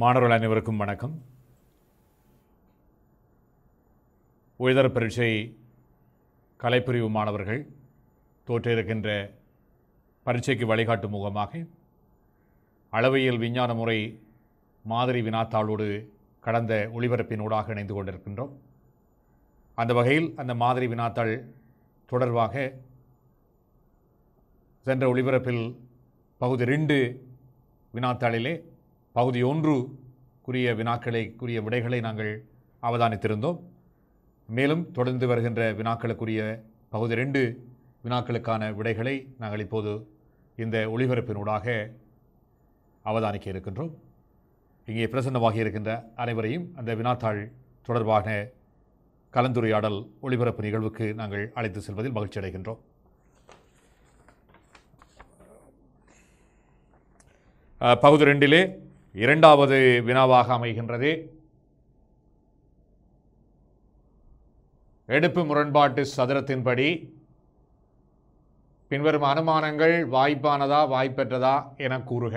மாணவர்கள் அனைவருக்கும் வணக்கம் உயர்தர பரீட்சை கலைப்பிரிவு மாணவர்கள் தோற்றிருக்கின்ற பரீட்சைக்கு வழிகாட்டும் முகமாக அளவியல் விஞ்ஞான முறை மாதிரி வினாத்தாளோடு கடந்த ஒளிபரப்பினூடாக இணைந்து கொண்டிருக்கின்றோம் அந்த வகையில் அந்த மாதிரி வினாத்தாள் தொடர்பாக சென்ற ஒளிபரப்பில் பகுதி ரெண்டு வினாத்தாளிலே பகுதி ஒன்று குறிய வினாக்களை குறிய விடைகளை நாங்கள் அவதானித்திருந்தோம் மேலும் தொடர்ந்து வருகின்ற வினாக்களுக்குரிய பகுதி ரெண்டு வினாக்களுக்கான விடைகளை நாங்கள் இப்போது இந்த ஒளிபரப்பினூடாக அவதானிக்க இருக்கின்றோம் இங்கே பிரசன்னமாக இருக்கின்ற அனைவரையும் அந்த வினாத்தாள் தொடர்பான கலந்துரையாடல் ஒளிபரப்பு நிகழ்வுக்கு நாங்கள் அழைத்து செல்வதில் மகிழ்ச்சி அடைகின்றோம் பகுதி ரெண்டிலே இரண்டாவது வினாவாக அமைகின்றது எடுப்பு முரண்பாட்டு சதுரத்தின்படி பின்வரும் அனுமானங்கள் வாய்ப்பானதா வாய்ப்பற்றதா என கூறுக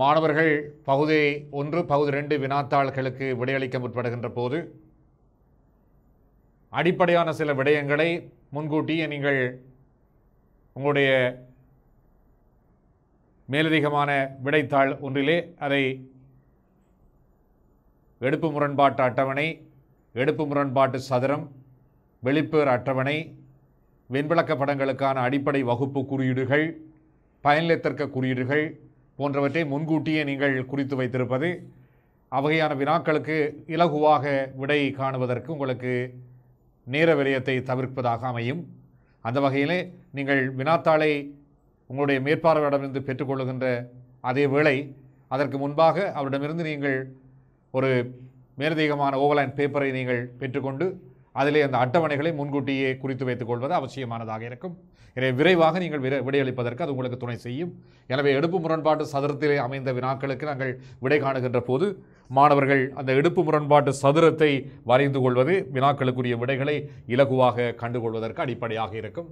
மாணவர்கள் பகுதி ஒன்று பகுதி ரெண்டு வினாத்தாள்களுக்கு விடையளிக்க முற்படுகின்ற போது அடிப்படையான சில விடயங்களை முன்கூட்டியே நீங்கள் உங்களுடைய மேலதிகமான விடைத்தாள் ஒன்றிலே அதை எடுப்பு முரண்பாட்டு அட்டவணை எடுப்பு முரண்பாட்டு சதுரம் வெளிப்பேர் அட்டவணை வெண்விளக்க படங்களுக்கான அடிப்படை வகுப்பு குறியீடுகள் பயனிலத்தர்க்க குறியீடுகள் போன்றவற்றை முன்கூட்டியே நீங்கள் குறித்து வைத்திருப்பது அவ்வகையான வினாக்களுக்கு இலகுவாக விடை காணுவதற்கு உங்களுக்கு நேர விரயத்தை தவிர்ப்பதாக அமையும் அந்த வகையிலே நீங்கள் வினாத்தாளை உங்களுடைய மேற்பார்வையிடமிருந்து பெற்றுக்கொள்ளுகின்ற அதே வேளை அதற்கு முன்பாக அவரிடமிருந்து நீங்கள் ஒரு மேலதிகமான ஓவலைன் பேப்பரை நீங்கள் பெற்றுக்கொண்டு அதிலே அந்த அட்டவணைகளை முன்கூட்டியே குறித்து வைத்துக் கொள்வது அவசியமானதாக இருக்கும் எனவே விரைவாக நீங்கள் விரை விடையளிப்பதற்கு அது உங்களுக்கு துணை செய்யும் எனவே எடுப்பு முரண்பாட்டு சதுரத்திலே அமைந்த வினாக்களுக்கு நாங்கள் விடை காணுகின்ற போது மாணவர்கள் அந்த எடுப்பு முரண்பாட்டு சதுரத்தை வரைந்து கொள்வது வினாக்களுக்குரிய விடைகளை இலகுவாக கண்டுகொள்வதற்கு அடிப்படையாக இருக்கும்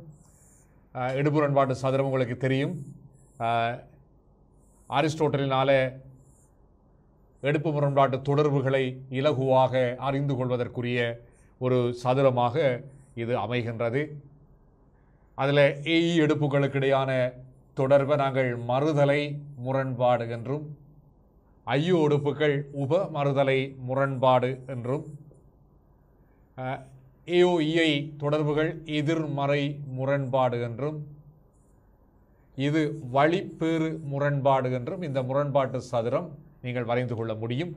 எடுபுரண்பாட்டு சதுரம் உங்களுக்கு தெரியும் அரிஸ்டோட்டலினால எடுப்பு முரண்பாட்டு தொடர்புகளை இலகுவாக அறிந்து கொள்வதற்குரிய ஒரு சதுரமாக இது அமைகின்றது அதில் ஏஇ எடுப்புகளுக்கிடையான தொடர்பை நாங்கள் மறுதலை முரண்பாடு என்றும் ஐயோ உடுப்புகள் உப மறுதலை முரண்பாடு என்றும் ஏஓஇஐ e தொடர்புகள் எதிர்மறை முரண்பாடு என்றும் இது வழிப்பேறு முரண்பாடு என்றும் இந்த முரண்பாட்டு சதுரம் நீங்கள் வரைந்து கொள்ள முடியும்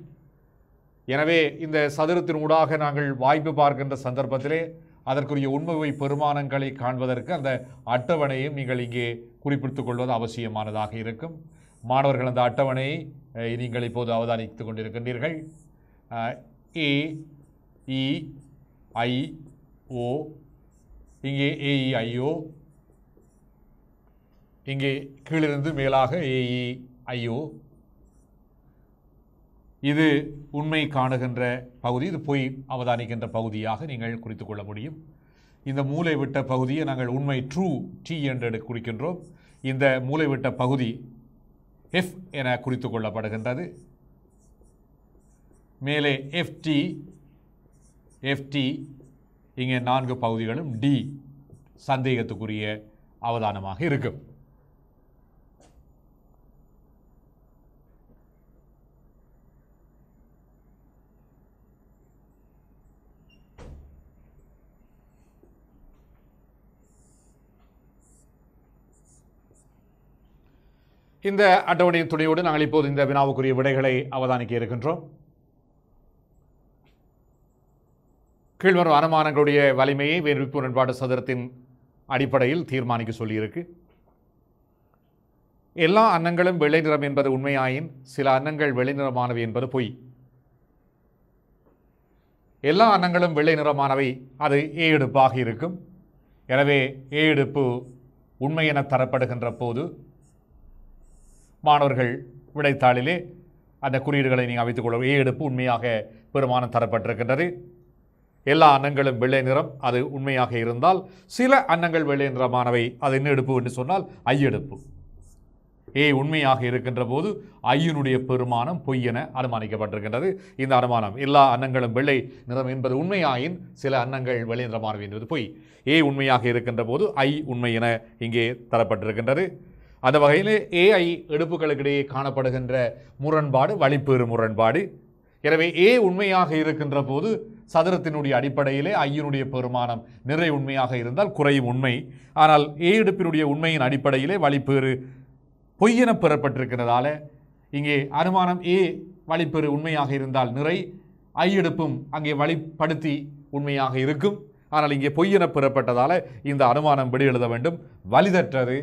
எனவே இந்த சதுரத்தின் ஊடாக நாங்கள் வாய்ப்பு பார்க்கின்ற சந்தர்ப்பத்திலே அதற்குரிய உண்மை பெருமானங்களை காண்பதற்கு அந்த அட்டவணையும் நீங்கள் இங்கே குறிப்பிட்டுக் கொள்வது அவசியமானதாக இருக்கும் மாணவர்கள் அந்த அட்டவணையை நீங்கள் இப்போது அவதானித்துக் கொண்டிருக்கின்றீர்கள் ஏ இ ஐஓ இங்கே ஐஓ e, இங்கே கீழிருந்து மேலாக ஐஓ e, இது உண்மை காணுகின்ற பகுதி இது பொய் அவதானிக்கின்ற பகுதியாக நீங்கள் குறித்து கொள்ள முடியும் இந்த மூலைவிட்ட பகுதியை நாங்கள் உண்மை ட்ரூ டி என்று குறிக்கின்றோம் இந்த மூலைவிட்ட பகுதி எஃப் என குறித்து கொள்ளப்படுகின்றது மேலே எஃப்டி எஃப்டி இங்கே நான்கு பகுதிகளும் டி சந்தேகத்துக்குரிய அவதானமாக இருக்கும் இந்த அட்டவணையின் துணையோடு நாங்கள் இப்போது இந்த வினாவுக்குரிய விடைகளை அவதானிக்க இருக்கின்றோம் கீழ்வரும் அனுமானங்களுடைய வலிமையை வேறுப்பு உடன்பாடு சதுரத்தின் அடிப்படையில் தீர்மானிக்க சொல்லியிருக்கு எல்லா அன்னங்களும் வெள்ளை நிறம் என்பது உண்மையாயின் சில அன்னங்கள் வெள்ளை நிறமானவை என்பது பொய் எல்லா அன்னங்களும் வெள்ளை நிறமானவை அது ஏ எடுப்பாக இருக்கும் எனவே ஏ எடுப்பு உண்மை என தரப்படுகின்ற போது மாணவர்கள் விடைத்தாளிலே அந்த குறியீடுகளை நீங்கள் அமைத்துக்கொள்ள ஏ எடுப்பு உண்மையாக பெருமானம் தரப்பட்டிருக்கின்றது எல்லா அன்னங்களும் வெள்ளை நிறம் அது உண்மையாக இருந்தால் சில அன்னங்கள் வெள்ளை நிறமானவை அது என்ன எடுப்பு என்று சொன்னால் ஐயெடுப்பு ஏ உண்மையாக இருக்கின்ற போது ஐயனுடைய பெருமானம் பொய் என அனுமானிக்கப்பட்டிருக்கின்றது இந்த அனுமானம் எல்லா அன்னங்களும் வெள்ளை நிறம் என்பது உண்மையாயின் சில அன்னங்கள் வெள்ளை நிறமானவை என்பது பொய் ஏ உண்மையாக இருக்கின்ற போது ஐ உண்மை என இங்கே தரப்பட்டிருக்கின்றது அந்த வகையில் ஏஐ எடுப்புகளுக்கிடையே காணப்படுகின்ற முரண்பாடு வழிப்பேறு முரண்பாடு எனவே ஏ உண்மையாக இருக்கின்ற போது சதுரத்தினுடைய அடிப்படையிலே ஐயனுடைய பெருமானம் நிறை உண்மையாக இருந்தால் குறையும் உண்மை ஆனால் ஏடுப்பினுடைய உண்மையின் அடிப்படையிலே வழிப்பேறு பொய்யென பெறப்பட்டிருக்கிறதால இங்கே அனுமானம் ஏ வழிப்பேறு உண்மையாக இருந்தால் நிறை ஐயெடுப்பும் அங்கே வழிப்படுத்தி உண்மையாக இருக்கும் ஆனால் இங்கே பொய்யென பெறப்பட்டதால் இந்த அனுமானம் விடு எழுத வேண்டும் வலிதற்றது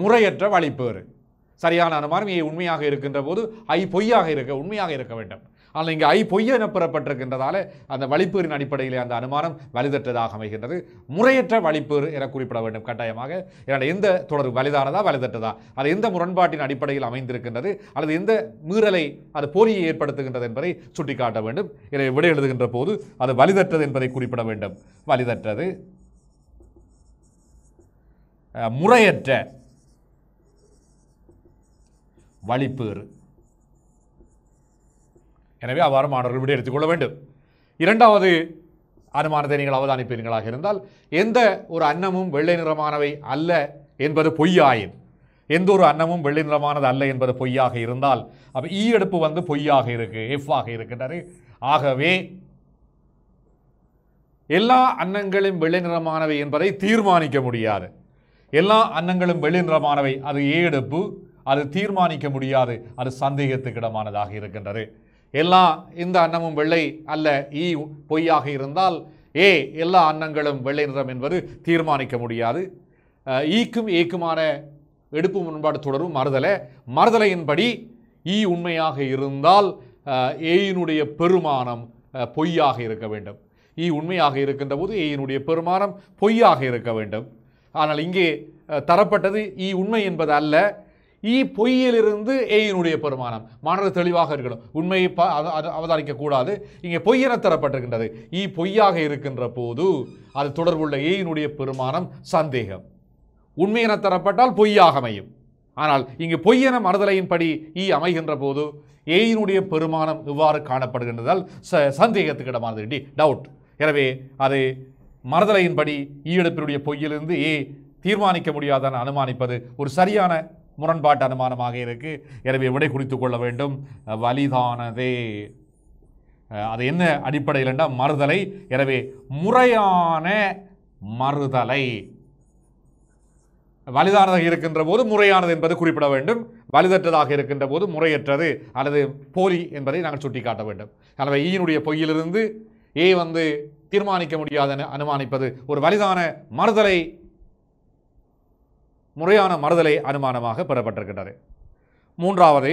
முறையற்ற வழிப்பேறு சரியான அனுமானம் ஏ உண்மையாக இருக்கின்ற போது ஐ பொய்யாக இருக்க உண்மையாக இருக்க வேண்டும் ஆனால் இங்கே ஐ பொய்ய எனப்பெறப்பட்டிருக்கின்றதால அந்த வழிப்பேரின் அடிப்படையில் அந்த அனுமானம் வலிதற்றதாக அமைகின்றது முறையற்ற வழிப்பேர் என குறிப்பிட வேண்டும் கட்டாயமாக இதனால் எந்த தொடர்பு வலிதானதா வலிதற்றதா அது எந்த முரண்பாட்டின் அடிப்படையில் அமைந்திருக்கின்றது அல்லது எந்த மீறலை அது போலியை ஏற்படுத்துகின்றது என்பதை சுட்டிக்காட்ட வேண்டும் இதை விடை எழுதுகின்ற போது அது வலிதற்றது என்பதை குறிப்பிட வேண்டும் வலிதற்றது முறையற்ற வழிப்பேறு எனவே அவ்வாறு மாணவர்கள் விட எடுத்துக்கொள்ள வேண்டும் இரண்டாவது அனுமானத்தை நீங்கள் அவதானிப்பீர்களாக இருந்தால் எந்த ஒரு அன்னமும் வெள்ளை நிறமானவை அல்ல என்பது பொய்யாயின் எந்த ஒரு அன்னமும் வெள்ளை நிறமானது அல்ல என்பது பொய்யாக இருந்தால் அப்போ ஈ எடுப்பு வந்து பொய்யாக இருக்கு ஆக இருக்கின்றது ஆகவே எல்லா அன்னங்களும் வெள்ளை நிறமானவை என்பதை தீர்மானிக்க முடியாது எல்லா அன்னங்களும் வெள்ளை நிறமானவை அது ஏ எடுப்பு அது தீர்மானிக்க முடியாது அது சந்தேகத்துக்கிடமானதாக இருக்கின்றது எல்லா இந்த அன்னமும் வெள்ளை அல்ல ஈ பொய்யாக இருந்தால் ஏ எல்லா அன்னங்களும் வெள்ளை நிறம் என்பது தீர்மானிக்க முடியாது ஈக்கும் ஏக்குமான எடுப்பு முன்பாடு தொடரும் மறுதலை மறுதலையின்படி ஈ உண்மையாக இருந்தால் ஏயினுடைய பெருமானம் பொய்யாக இருக்க வேண்டும் ஈ உண்மையாக இருக்கின்ற போது ஏயினுடைய பெருமானம் பொய்யாக இருக்க வேண்டும் ஆனால் இங்கே தரப்பட்டது ஈ உண்மை என்பது அல்ல ஈ பொய்யிலிருந்து ஏயினுடைய பெருமானம் மாணவர் தெளிவாக இருக்கணும் உண்மையை ப அவதானிக்க கூடாது இங்கே பொய்யென தரப்பட்டிருக்கின்றது ஈ பொய்யாக இருக்கின்ற போது அது தொடர்புள்ள ஏயினுடைய பெருமானம் சந்தேகம் உண்மையென தரப்பட்டால் பொய்யாக அமையும் ஆனால் இங்கு பொய்யென படி ஈ அமைகின்ற போது ஏயினுடைய பெருமானம் இவ்வாறு காணப்படுகின்றதால் ச சந்தேகத்துக்கு இடமானது டவுட் எனவே அது மறுதலையின்படி ஈ எடுப்பினுடைய பொய்யிலிருந்து ஏ தீர்மானிக்க முடியாதான்னு அனுமானிப்பது ஒரு சரியான முரண்பாட்டு அனுமானமாக இருக்குது எனவே விடை குறித்து கொள்ள வேண்டும் வலிதானதே அது என்ன அடிப்படையில் மறுதலை எனவே முறையான மறுதலை வலிதானதாக இருக்கின்ற போது முறையானது என்பது குறிப்பிட வேண்டும் வலிதற்றதாக இருக்கின்ற போது முறையற்றது அல்லது போலி என்பதை நாங்கள் சுட்டிக்காட்ட வேண்டும் எனவே ஈயினுடைய பொய்யிலிருந்து ஏ வந்து தீர்மானிக்க முடியாதென அனுமானிப்பது ஒரு வலிதான மறுதலை முறையான மறுதலை அனுமானமாக பெறப்பட்டிருக்கின்றது மூன்றாவது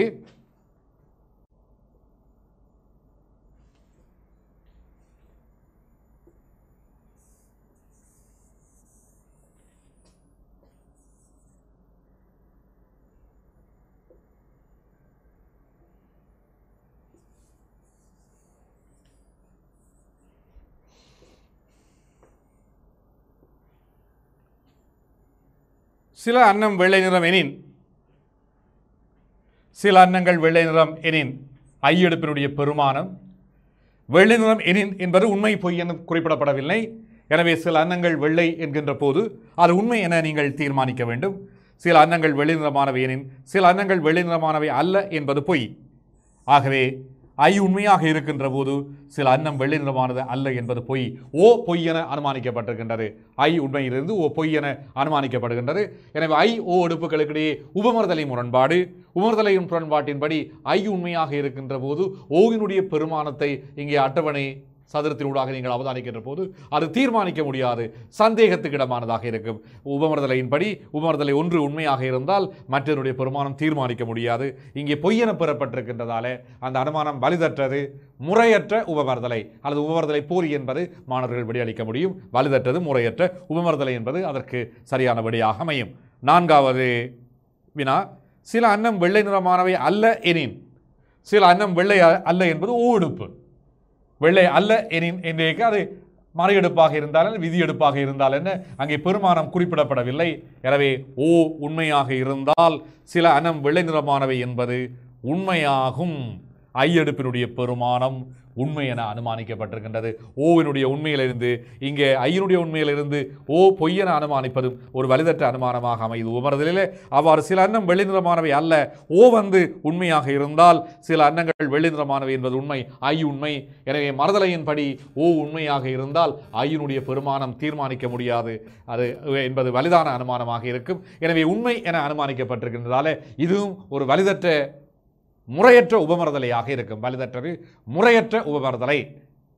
சில அன்னம் வெள்ளை நிறம் எனின் சில அன்னங்கள் வெள்ளை நிறம் எனின் ஐயெடுப்பினுடைய பெருமானம் வெள்ளை நிறம் எனின் என்பது உண்மை பொய் என குறிப்பிடப்படவில்லை எனவே சில அன்னங்கள் வெள்ளை என்கின்ற போது அது உண்மை என நீங்கள் தீர்மானிக்க வேண்டும் சில அன்னங்கள் வெள்ளை நிறமானவை எனின் சில அன்னங்கள் வெள்ளை நிறமானவை அல்ல என்பது பொய் ஆகவே ஐ உண்மையாக இருக்கின்ற போது சில அன்னம் வெள்ளை நிறமானது அல்ல என்பது பொய் ஓ பொய் என அனுமானிக்கப்பட்டிருக்கின்றது ஐ உண்மையிலிருந்து ஓ பொய் என அனுமானிக்கப்படுகின்றது எனவே ஐ ஓ எடுப்புகளுக்கிடையே உபமர்தலை முரண்பாடு உமர்தலை முரண்பாட்டின்படி ஐ உண்மையாக இருக்கின்ற போது ஓவினுடைய பெருமானத்தை இங்கே அட்டவணை சதுரத்தினூடாக நீங்கள் அவதானிக்கின்ற போது அது தீர்மானிக்க முடியாது சந்தேகத்துக்கிடமானதாக இருக்கும் உபமரதலையின்படி உபமரதலை ஒன்று உண்மையாக இருந்தால் மற்றவருடைய பெருமானம் தீர்மானிக்க முடியாது இங்கே பொய்யென பெறப்பட்டிருக்கின்றதால அந்த அனுமானம் வலுதற்றது முறையற்ற உபமரதலை அல்லது உபமரதலை போலி என்பது மாணவர்கள் விடையளிக்க முடியும் வலுதற்றது முறையற்ற உபமரதலை என்பது அதற்கு சரியான விடையாக அமையும் நான்காவது வினா சில அன்னம் வெள்ளை நிறமானவை அல்ல எனின் சில அன்னம் வெள்ளை அல்ல என்பது ஓடுப்பு வெள்ளை அல்ல இன்றைக்கு என்றேக்கு அது மறையெடுப்பாக இருந்தால் என்ன விதியெடுப்பாக இருந்தால் என்ன அங்கே பெருமானம் குறிப்பிடப்படவில்லை எனவே ஓ உண்மையாக இருந்தால் சில அனம் வெள்ளை நிறமானவை என்பது உண்மையாகும் ஐயெடுப்பினுடைய பெருமானம் உண்மை என அனுமானிக்கப்பட்டிருக்கின்றது ஓவினுடைய உண்மையிலிருந்து இங்கே ஐயனுடைய உண்மையிலிருந்து ஓ பொய்யென அனுமானிப்பதும் ஒரு வலிதற்ற அனுமானமாக அமைது உமரதிலே அவ்வாறு சில அன்னம் வெளிநிறமானவை அல்ல ஓ வந்து உண்மையாக இருந்தால் சில அன்னங்கள் வெளிநிறமானவை என்பது உண்மை ஐ உண்மை எனவே மறுதலையின்படி ஓ உண்மையாக இருந்தால் ஐயனுடைய பெருமானம் தீர்மானிக்க முடியாது அது என்பது வலிதான அனுமானமாக இருக்கும் எனவே உண்மை என அனுமானிக்கப்பட்டிருக்கின்றதால இதுவும் ஒரு வலிதற்ற முறையற்ற உபமறுதலையாக இருக்கும் வலிதற்றது முறையற்ற உபமறுதலை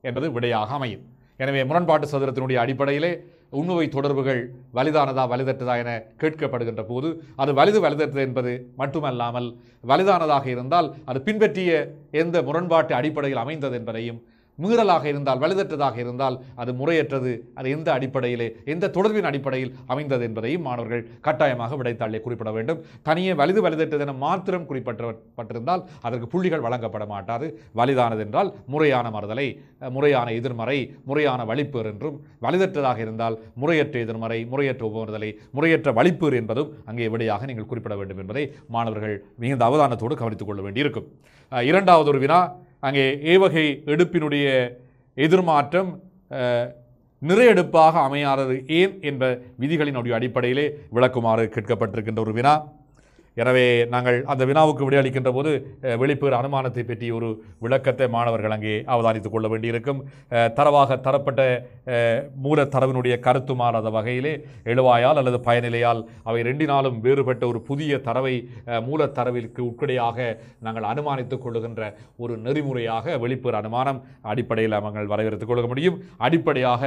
என்பது விடையாக அமையும் எனவே முரண்பாட்டு சதுரத்தினுடைய அடிப்படையிலே உண்மை தொடர்புகள் வலிதானதா வலிதற்றதா என கேட்கப்படுகின்ற போது அது வலிது வலிதற்றது என்பது மட்டுமல்லாமல் வலிதானதாக இருந்தால் அது பின்பற்றிய எந்த முரண்பாட்டு அடிப்படையில் அமைந்தது என்பதையும் மீறலாக இருந்தால் வலுதற்றதாக இருந்தால் அது முறையற்றது அது எந்த அடிப்படையிலே எந்த தொடர்பின் அடிப்படையில் அமைந்தது என்பதையும் மாணவர்கள் கட்டாயமாக விடைத்தாளில் குறிப்பிட வேண்டும் தனியே வலிது வலுதற்றது என மாத்திரம் குறிப்பிடப்பட்டிருந்தால் அதற்கு புள்ளிகள் வழங்கப்பட மாட்டாது வலிதானது என்றால் முறையான மறுதலை முறையான எதிர்மறை முறையான வழிப்பேர் என்றும் வலுதற்றதாக இருந்தால் முறையற்ற எதிர்மறை முறையற்ற உபமறுதலை முறையற்ற வழிப்பேர் என்பதும் அங்கே விடையாக நீங்கள் குறிப்பிட வேண்டும் என்பதை மாணவர்கள் மிகுந்த அவதானத்தோடு கவனித்துக் கொள்ள வேண்டியிருக்கும் இரண்டாவது ஒரு வினா அங்கே ஏவகை எடுப்பினுடைய எதிர்மாற்றம் நிறையெடுப்பாக அமையாதது ஏன் என்ற விதிகளினுடைய அடிப்படையிலே விளக்குமாறு கேட்கப்பட்டிருக்கின்ற ஒரு வினா எனவே நாங்கள் அந்த வினாவுக்கு விடையளிக்கின்ற போது வெளிப்பேறு அனுமானத்தை பற்றி ஒரு விளக்கத்தை மாணவர்கள் அங்கே அவதானித்துக் கொள்ள வேண்டியிருக்கும் தரவாக தரப்பட்ட மூல தரவினுடைய கருத்து மாறாத வகையிலே எழுவாயால் அல்லது பயனிலையால் அவை ரெண்டினாலும் வேறுபட்ட ஒரு புதிய தரவை மூலத்தரவிற்கு உட்கடையாக நாங்கள் அனுமானித்துக் கொள்ளுகின்ற ஒரு நெறிமுறையாக வெளிப்பேறு அனுமானம் அடிப்படையில் நாங்கள் வரவேற்றுக் கொள்ள முடியும் அடிப்படையாக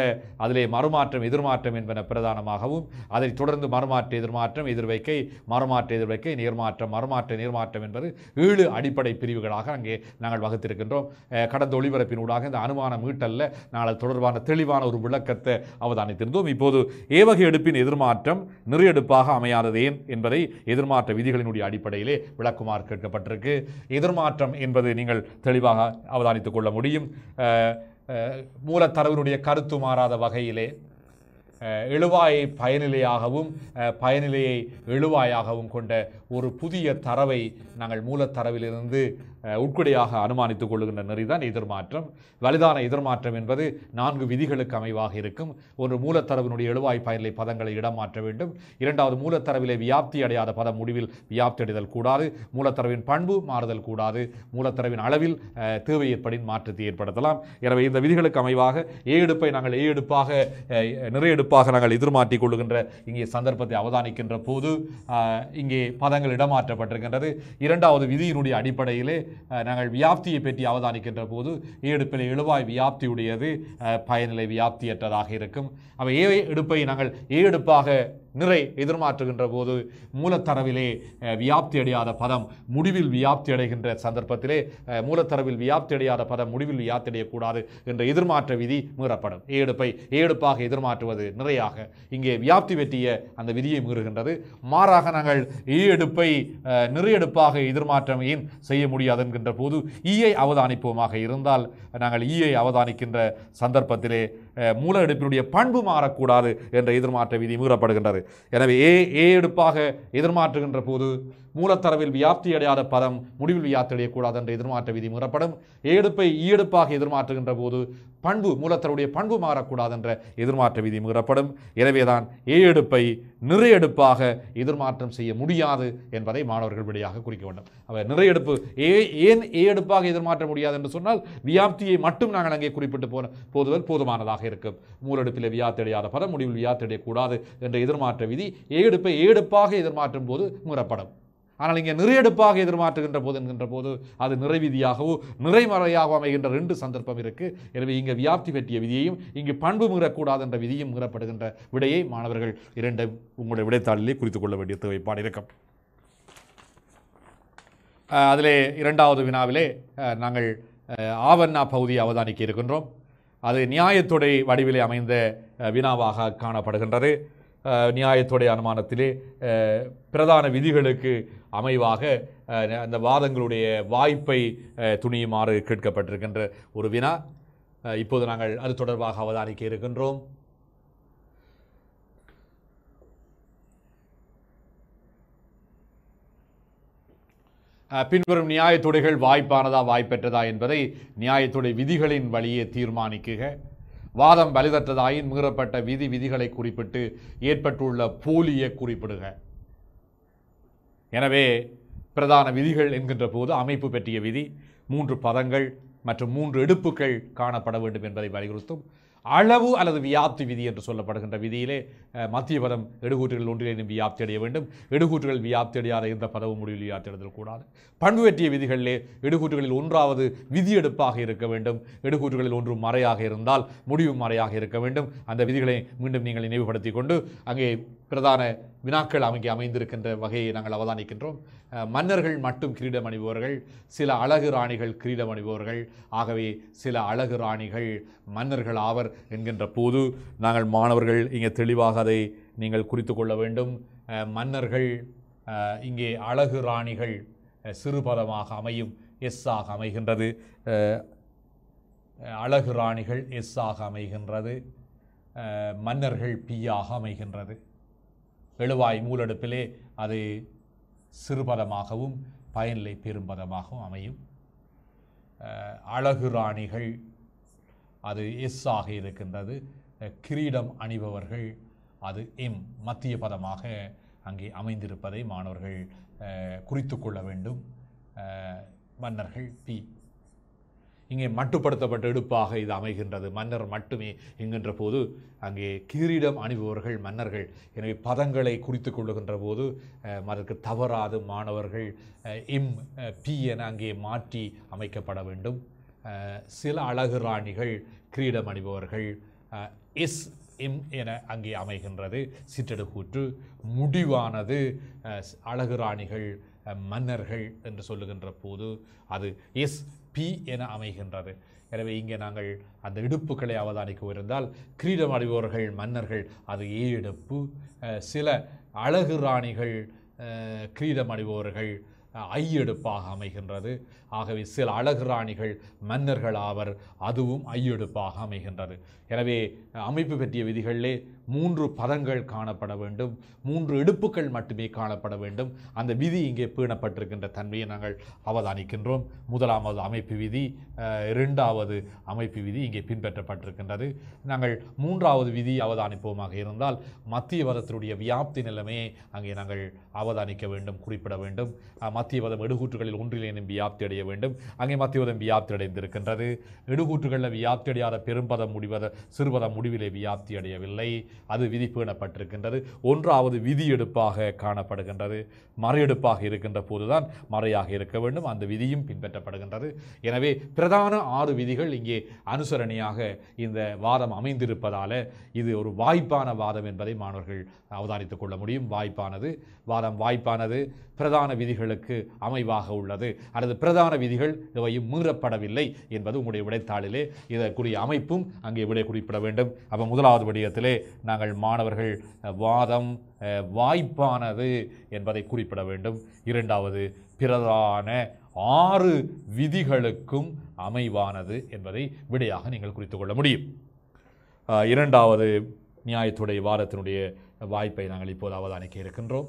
அதிலே மறுமாற்றம் எதிர்மாற்றம் என்பன பிரதானமாகவும் அதைத் தொடர்ந்து மறுமாற்ற எதிர்மாற்றம் எதிர்வைக்கை மறுமாற்ற எதிர்வைக்கை நீர்மாற்றம் மறுமாற்ற நீர்மாற்றம் என்பது ஏழு அடிப்படை பிரிவுகளாக அங்கே நாங்கள் வகுத்திருக்கின்றோம் கடந்த ஒளிபரப்பின் ஊடாக இந்த அனுமான மீட்டல்ல நாங்கள் தொடர்பான தெளிவான ஒரு விளக்கத்தை அவதானித்திருந்தோம் இப்போது ஏவகை எடுப்பின் எதிர்மாற்றம் நிறையெடுப்பாக அமையாதது ஏன் என்பதை எதிர்மாற்ற விதிகளினுடைய அடிப்படையிலே விளக்குமாறு கேட்கப்பட்டிருக்கு எதிர்மாற்றம் என்பது நீங்கள் தெளிவாக அவதானித்துக் கொள்ள முடியும் மூலத்தரவினுடைய கருத்து மாறாத வகையிலே எழுவாயை பயனிலையாகவும் பயனிலையை எழுவாயாகவும் கொண்ட ஒரு புதிய தரவை நாங்கள் மூலத்தரவிலிருந்து உட்குடையாக அனுமானித்துக் கொள்ளுகின்ற நெறிதான் எதிர்மாற்றம் வலிதான எதிர்மாற்றம் என்பது நான்கு விதிகளுக்கு அமைவாக இருக்கும் ஒன்று மூலத்தரவினுடைய எழுவாய் பயனிலை பதங்களை இடமாற்ற வேண்டும் இரண்டாவது மூலத்தரவிலே வியாப்தி அடையாத பதம் முடிவில் வியாப்தி அடைதல் கூடாது மூலத்தரவின் பண்பு மாறுதல் கூடாது மூலத்தரவின் அளவில் தேவை ஏற்படின் மாற்றத்தை ஏற்படுத்தலாம் எனவே இந்த விதிகளுக்கு அமைவாக ஏ எடுப்பை நாங்கள் ஏ எடுப்பாக நிறைய எடுப்பாக நாங்கள் எதிர்மாற்றிக் கொள்ளுகின்ற இங்கே சந்தர்ப்பத்தை அவதானிக்கின்ற போது இங்கே பதங்கள் இடமாற்றப்பட்டிருக்கின்றது இரண்டாவது விதியினுடைய அடிப்படையிலே நாங்கள் வியாப்தியை பற்றி அவதானிக்கின்ற போது ஈடுப்பில் இழுவாய் வியாப்தியுடையது பயனிலை வியாப்தியற்றதாக இருக்கும் அப்போ ஏ எடுப்பை நாங்கள் ஏ எடுப்பாக நிறை எதிர்மாற்றுகின்ற போது மூலத்தரவிலே வியாப்தி அடையாத பதம் முடிவில் வியாப்தி அடைகின்ற சந்தர்ப்பத்திலே மூலத்தரவில் வியாப்தி அடையாத பதம் முடிவில் வியாப்தி அடையக்கூடாது என்ற எதிர்மாற்ற விதி மீறப்படும் ஏடுப்பை ஏடுப்பாக எதிர்மாற்றுவது நிறையாக இங்கே வியாப்தி வெட்டிய அந்த விதியை மீறுகின்றது மாறாக நாங்கள் ஈயெடுப்பை நிறையெடுப்பாக எதிர்மாற்றம் ஏன் செய்ய முடியாது என்கின்ற போது ஈயை அவதானிப்போமாக இருந்தால் நாங்கள் ஈயை அவதானிக்கின்ற சந்தர்ப்பத்திலே மூல எடுப்பினுடைய பண்பு மாறக்கூடாது என்ற எதிர்மாற்ற விதி மீறப்படுகின்றது எனவே ஏ ஏ எடுப்பாக எதிர்மாற்றுகின்ற போது மூலத்தரவில் வியாப்தி அடையாத பதம் முடிவில் வியாப்தி அடையக்கூடாது என்ற எதிர்மாற்ற விதி மீறப்படும் ஏ எடுப்பை ஈ எடுப்பாக எதிர்மாற்றுகின்ற போது பண்பு மூலத்தருடைய பண்பு மாறக்கூடாது என்ற எதிர்மாற்ற விதி முகரப்படும் எனவேதான் எடுப்பை நிறையெடுப்பாக எதிர்மாற்றம் செய்ய முடியாது என்பதை மாணவர்கள் வெளியாக குறிக்க வேண்டும் அவர் நிறையெடுப்பு ஏ ஏன் ஏ எடுப்பாக எதிர்மாற்ற முடியாது என்று சொன்னால் வியாப்தியை மட்டும் நாங்கள் அங்கே குறிப்பிட்டு போன போதுவல் போதுமானதாக இருக்கும் மூலெடுப்பில் வியாத்தடையாத பதம் முடிவில் வியாத்தடையக்கூடாது என்ற எதிர்மாற்ற விதி ஏ ஏடுப்பாக எதிர்மாற்றும் போது முகரப்படும் ஆனால் இங்கே நிறையெடுப்பாக எதிர்மாற்றுகின்ற போது என்கின்ற போது அது நிறைவிதியாகவோ நிறைமறையாகவோ அமைகின்ற ரெண்டு சந்தர்ப்பம் இருக்குது எனவே இங்கே வியாப்தி பெற்றிய விதியையும் இங்கு பண்பு மீறக்கூடாது என்ற விதியும் மீறப்படுகின்ற விடையை மாணவர்கள் இரண்டு உங்களுடைய விடைத்தாளிலே குறித்து கொள்ள வேண்டிய தேவைப்பாடு இருக்கும் அதிலே இரண்டாவது வினாவிலே நாங்கள் ஆவண்ணா பகுதியை அவதானிக்க இருக்கின்றோம் அது நியாயத்துடை வடிவிலே அமைந்த வினாவாக காணப்படுகின்றது நியாயத்துடைய அனுமானத்திலே பிரதான விதிகளுக்கு அமைவாக அந்த வாதங்களுடைய வாய்ப்பை துணியுமாறு கேட்கப்பட்டிருக்கின்ற ஒரு வினா இப்போது நாங்கள் அது தொடர்பாக அவதானிக்க இருக்கின்றோம் பின்வரும் நியாயத்துடைகள் வாய்ப்பானதா வாய்ப்பெற்றதா என்பதை நியாயத்துடைய விதிகளின் வழியே தீர்மானிக்குக வாதம் வலுதற்றதாயின் மீறப்பட்ட விதி விதிகளை குறிப்பிட்டு ஏற்பட்டுள்ள போலியை குறிப்பிடுக எனவே பிரதான விதிகள் என்கின்ற போது அமைப்பு பற்றிய விதி மூன்று பதங்கள் மற்றும் மூன்று எடுப்புகள் காணப்பட வேண்டும் என்பதை வலியுறுத்தும் அளவு அல்லது வியாப்தி விதி என்று சொல்லப்படுகின்ற விதியிலே மத்திய பதம் எடுகூற்றுகள் ஒன்றிலேயும் வியாப்தி அடைய வேண்டும் எடுகூற்றுகள் வியாப்தி அடையாத எந்த பதவும் முடிவில் வியாப்தி கூடாது பண்பு வெற்றிய விதிகளிலே எடுகூற்றுகளில் ஒன்றாவது விதி எடுப்பாக இருக்க வேண்டும் எடுகூற்றுகளில் ஒன்று மறையாக இருந்தால் முடிவு மறையாக இருக்க வேண்டும் அந்த விதிகளை மீண்டும் நீங்கள் நினைவுபடுத்தி கொண்டு அங்கே பிரதான வினாக்கள் அமைக்க அமைந்திருக்கின்ற வகையை நாங்கள் அவதானிக்கின்றோம் மன்னர்கள் மட்டும் கிரீடம் அணிபவர்கள் சில அழகு ராணிகள் கிரீடம் அணிபவர்கள் ஆகவே சில அழகு ராணிகள் மன்னர்கள் ஆவர் என்கின்ற போது நாங்கள் மாணவர்கள் இங்கே தெளிவாக அதை நீங்கள் குறித்து கொள்ள வேண்டும் மன்னர்கள் இங்கே அழகு ராணிகள் சிறுபதமாக அமையும் எஸ் ஆக அமைகின்றது அழகு ராணிகள் எஸ் ஆக அமைகின்றது மன்னர்கள் பி ஆக அமைகின்றது எழுவாய் மூலெடுப்பிலே அது சிறுபதமாகவும் பயனிலை பெரும்பதமாகவும் அமையும் அழகு ராணிகள் அது எஸ் ஆக இருக்கின்றது கிரீடம் அணிபவர்கள் அது எம் மத்திய பதமாக அங்கே அமைந்திருப்பதை மாணவர்கள் குறித்து கொள்ள வேண்டும் மன்னர்கள் பி இங்கே மட்டுப்படுத்தப்பட்ட எடுப்பாக இது அமைகின்றது மன்னர் மட்டுமே என்கின்ற போது அங்கே கிரீடம் அணிபவர்கள் மன்னர்கள் எனவே பதங்களை குறித்து கொள்ளுகின்ற போது அதற்கு தவறாது மாணவர்கள் எம் பி என அங்கே மாற்றி அமைக்கப்பட வேண்டும் சில அழகு ராணிகள் கிரீடம் அணிபவர்கள் எஸ் எம் என அங்கே அமைகின்றது சிற்றெடுக்கூற்று முடிவானது அழகு ராணிகள் மன்னர்கள் என்று சொல்லுகின்ற போது அது எஸ் பி என அமைகின்றது எனவே இங்கே நாங்கள் அந்த இடுப்புகளை அவதானிக்க கிரீடம் அடைபவர்கள் மன்னர்கள் அது ஏ இடுப்பு சில அழகு ராணிகள் கிரீடம் அடைவோர்கள் எடுப்பாக அமைகின்றது ஆகவே சில அழகு ராணிகள் மன்னர்கள் ஆவர் அதுவும் எடுப்பாக அமைகின்றது எனவே அமைப்பு பற்றிய விதிகளிலே மூன்று பதங்கள் காணப்பட வேண்டும் மூன்று இடுப்புகள் மட்டுமே காணப்பட வேண்டும் அந்த விதி இங்கே பீணப்பட்டிருக்கின்ற தன்மையை நாங்கள் அவதானிக்கின்றோம் முதலாவது அமைப்பு விதி இரண்டாவது அமைப்பு விதி இங்கே பின்பற்றப்பட்டிருக்கின்றது நாங்கள் மூன்றாவது விதி அவதானிப்போமாக இருந்தால் மத்திய வதத்தினுடைய வியாப்தி நிலைமையை அங்கே நாங்கள் அவதானிக்க வேண்டும் குறிப்பிட வேண்டும் மத்திய வதம் எடுகூற்றுகளில் ஒன்றிலேனும் வியாப்தி அடைய வேண்டும் அங்கே மத்திய வதம் வியாப்தி அடைந்திருக்கின்றது எடுகூற்றுகளில் வியாப்தி அடையாத பெரும்பதம் முடிவத சிறுபதம் முடிவிலே வியாப்தி அடையவில்லை அது விதி பேணப்பட்டிருக்கின்றது ஒன்றாவது விதியெடுப்பாக காணப்படுகின்றது மறையெடுப்பாக இருக்கின்ற போதுதான் மறையாக இருக்க வேண்டும் அந்த விதியும் பின்பற்றப்படுகின்றது எனவே பிரதான ஆறு விதிகள் இங்கே அனுசரணையாக இந்த வாதம் அமைந்திருப்பதால் இது ஒரு வாய்ப்பான வாதம் என்பதை மாணவர்கள் அவதானித்துக் கொள்ள முடியும் வாய்ப்பானது வாதம் வாய்ப்பானது பிரதான விதிகளுக்கு அமைவாக உள்ளது அல்லது பிரதான விதிகள் இவையும் மீறப்படவில்லை என்பது உங்களுடைய விடைத்தாளிலே இதற்குரிய அமைப்பும் அங்கே விடை குறிப்பிட வேண்டும் அப்போ முதலாவது விடயத்திலே நாங்கள் மாணவர்கள் வாதம் வாய்ப்பானது என்பதை குறிப்பிட வேண்டும் இரண்டாவது பிரதான ஆறு விதிகளுக்கும் அமைவானது என்பதை விடையாக நீங்கள் குறித்து கொள்ள முடியும் இரண்டாவது நியாயத்துடைய வாரத்தினுடைய வாய்ப்பை நாங்கள் இப்போது அவதானிக்க இருக்கின்றோம்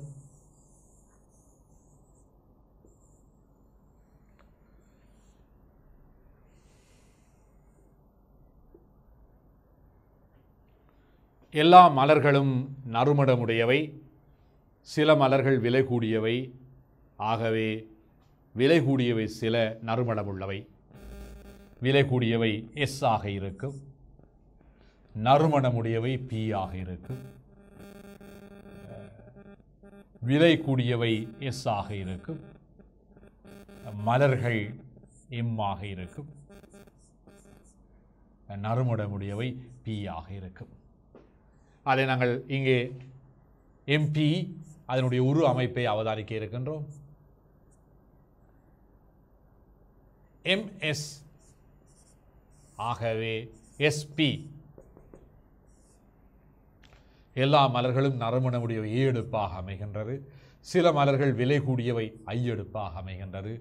எல்லா மலர்களும் நறுமணமுடையவை சில மலர்கள் விலை கூடியவை ஆகவே விலை கூடியவை சில உள்ளவை விலை கூடியவை எஸ் ஆக இருக்கும் நறுமணமுடையவை பி ஆக இருக்கும் விலை கூடியவை எஸ் ஆக இருக்கும் மலர்கள் எம் ஆக இருக்கும் நறுமணமுடையவை பி ஆக இருக்கும் அதை நாங்கள் இங்கே எம்பி அதனுடைய உரு அமைப்பை அவதானிக்க இருக்கின்றோம் எம்எஸ் ஆகவே எஸ்பி எல்லா மலர்களும் நறுமணமுடைய ஈடுப்பாக அமைகின்றது சில மலர்கள் விலை கூடியவை ஐயெடுப்பாக அமைகின்றது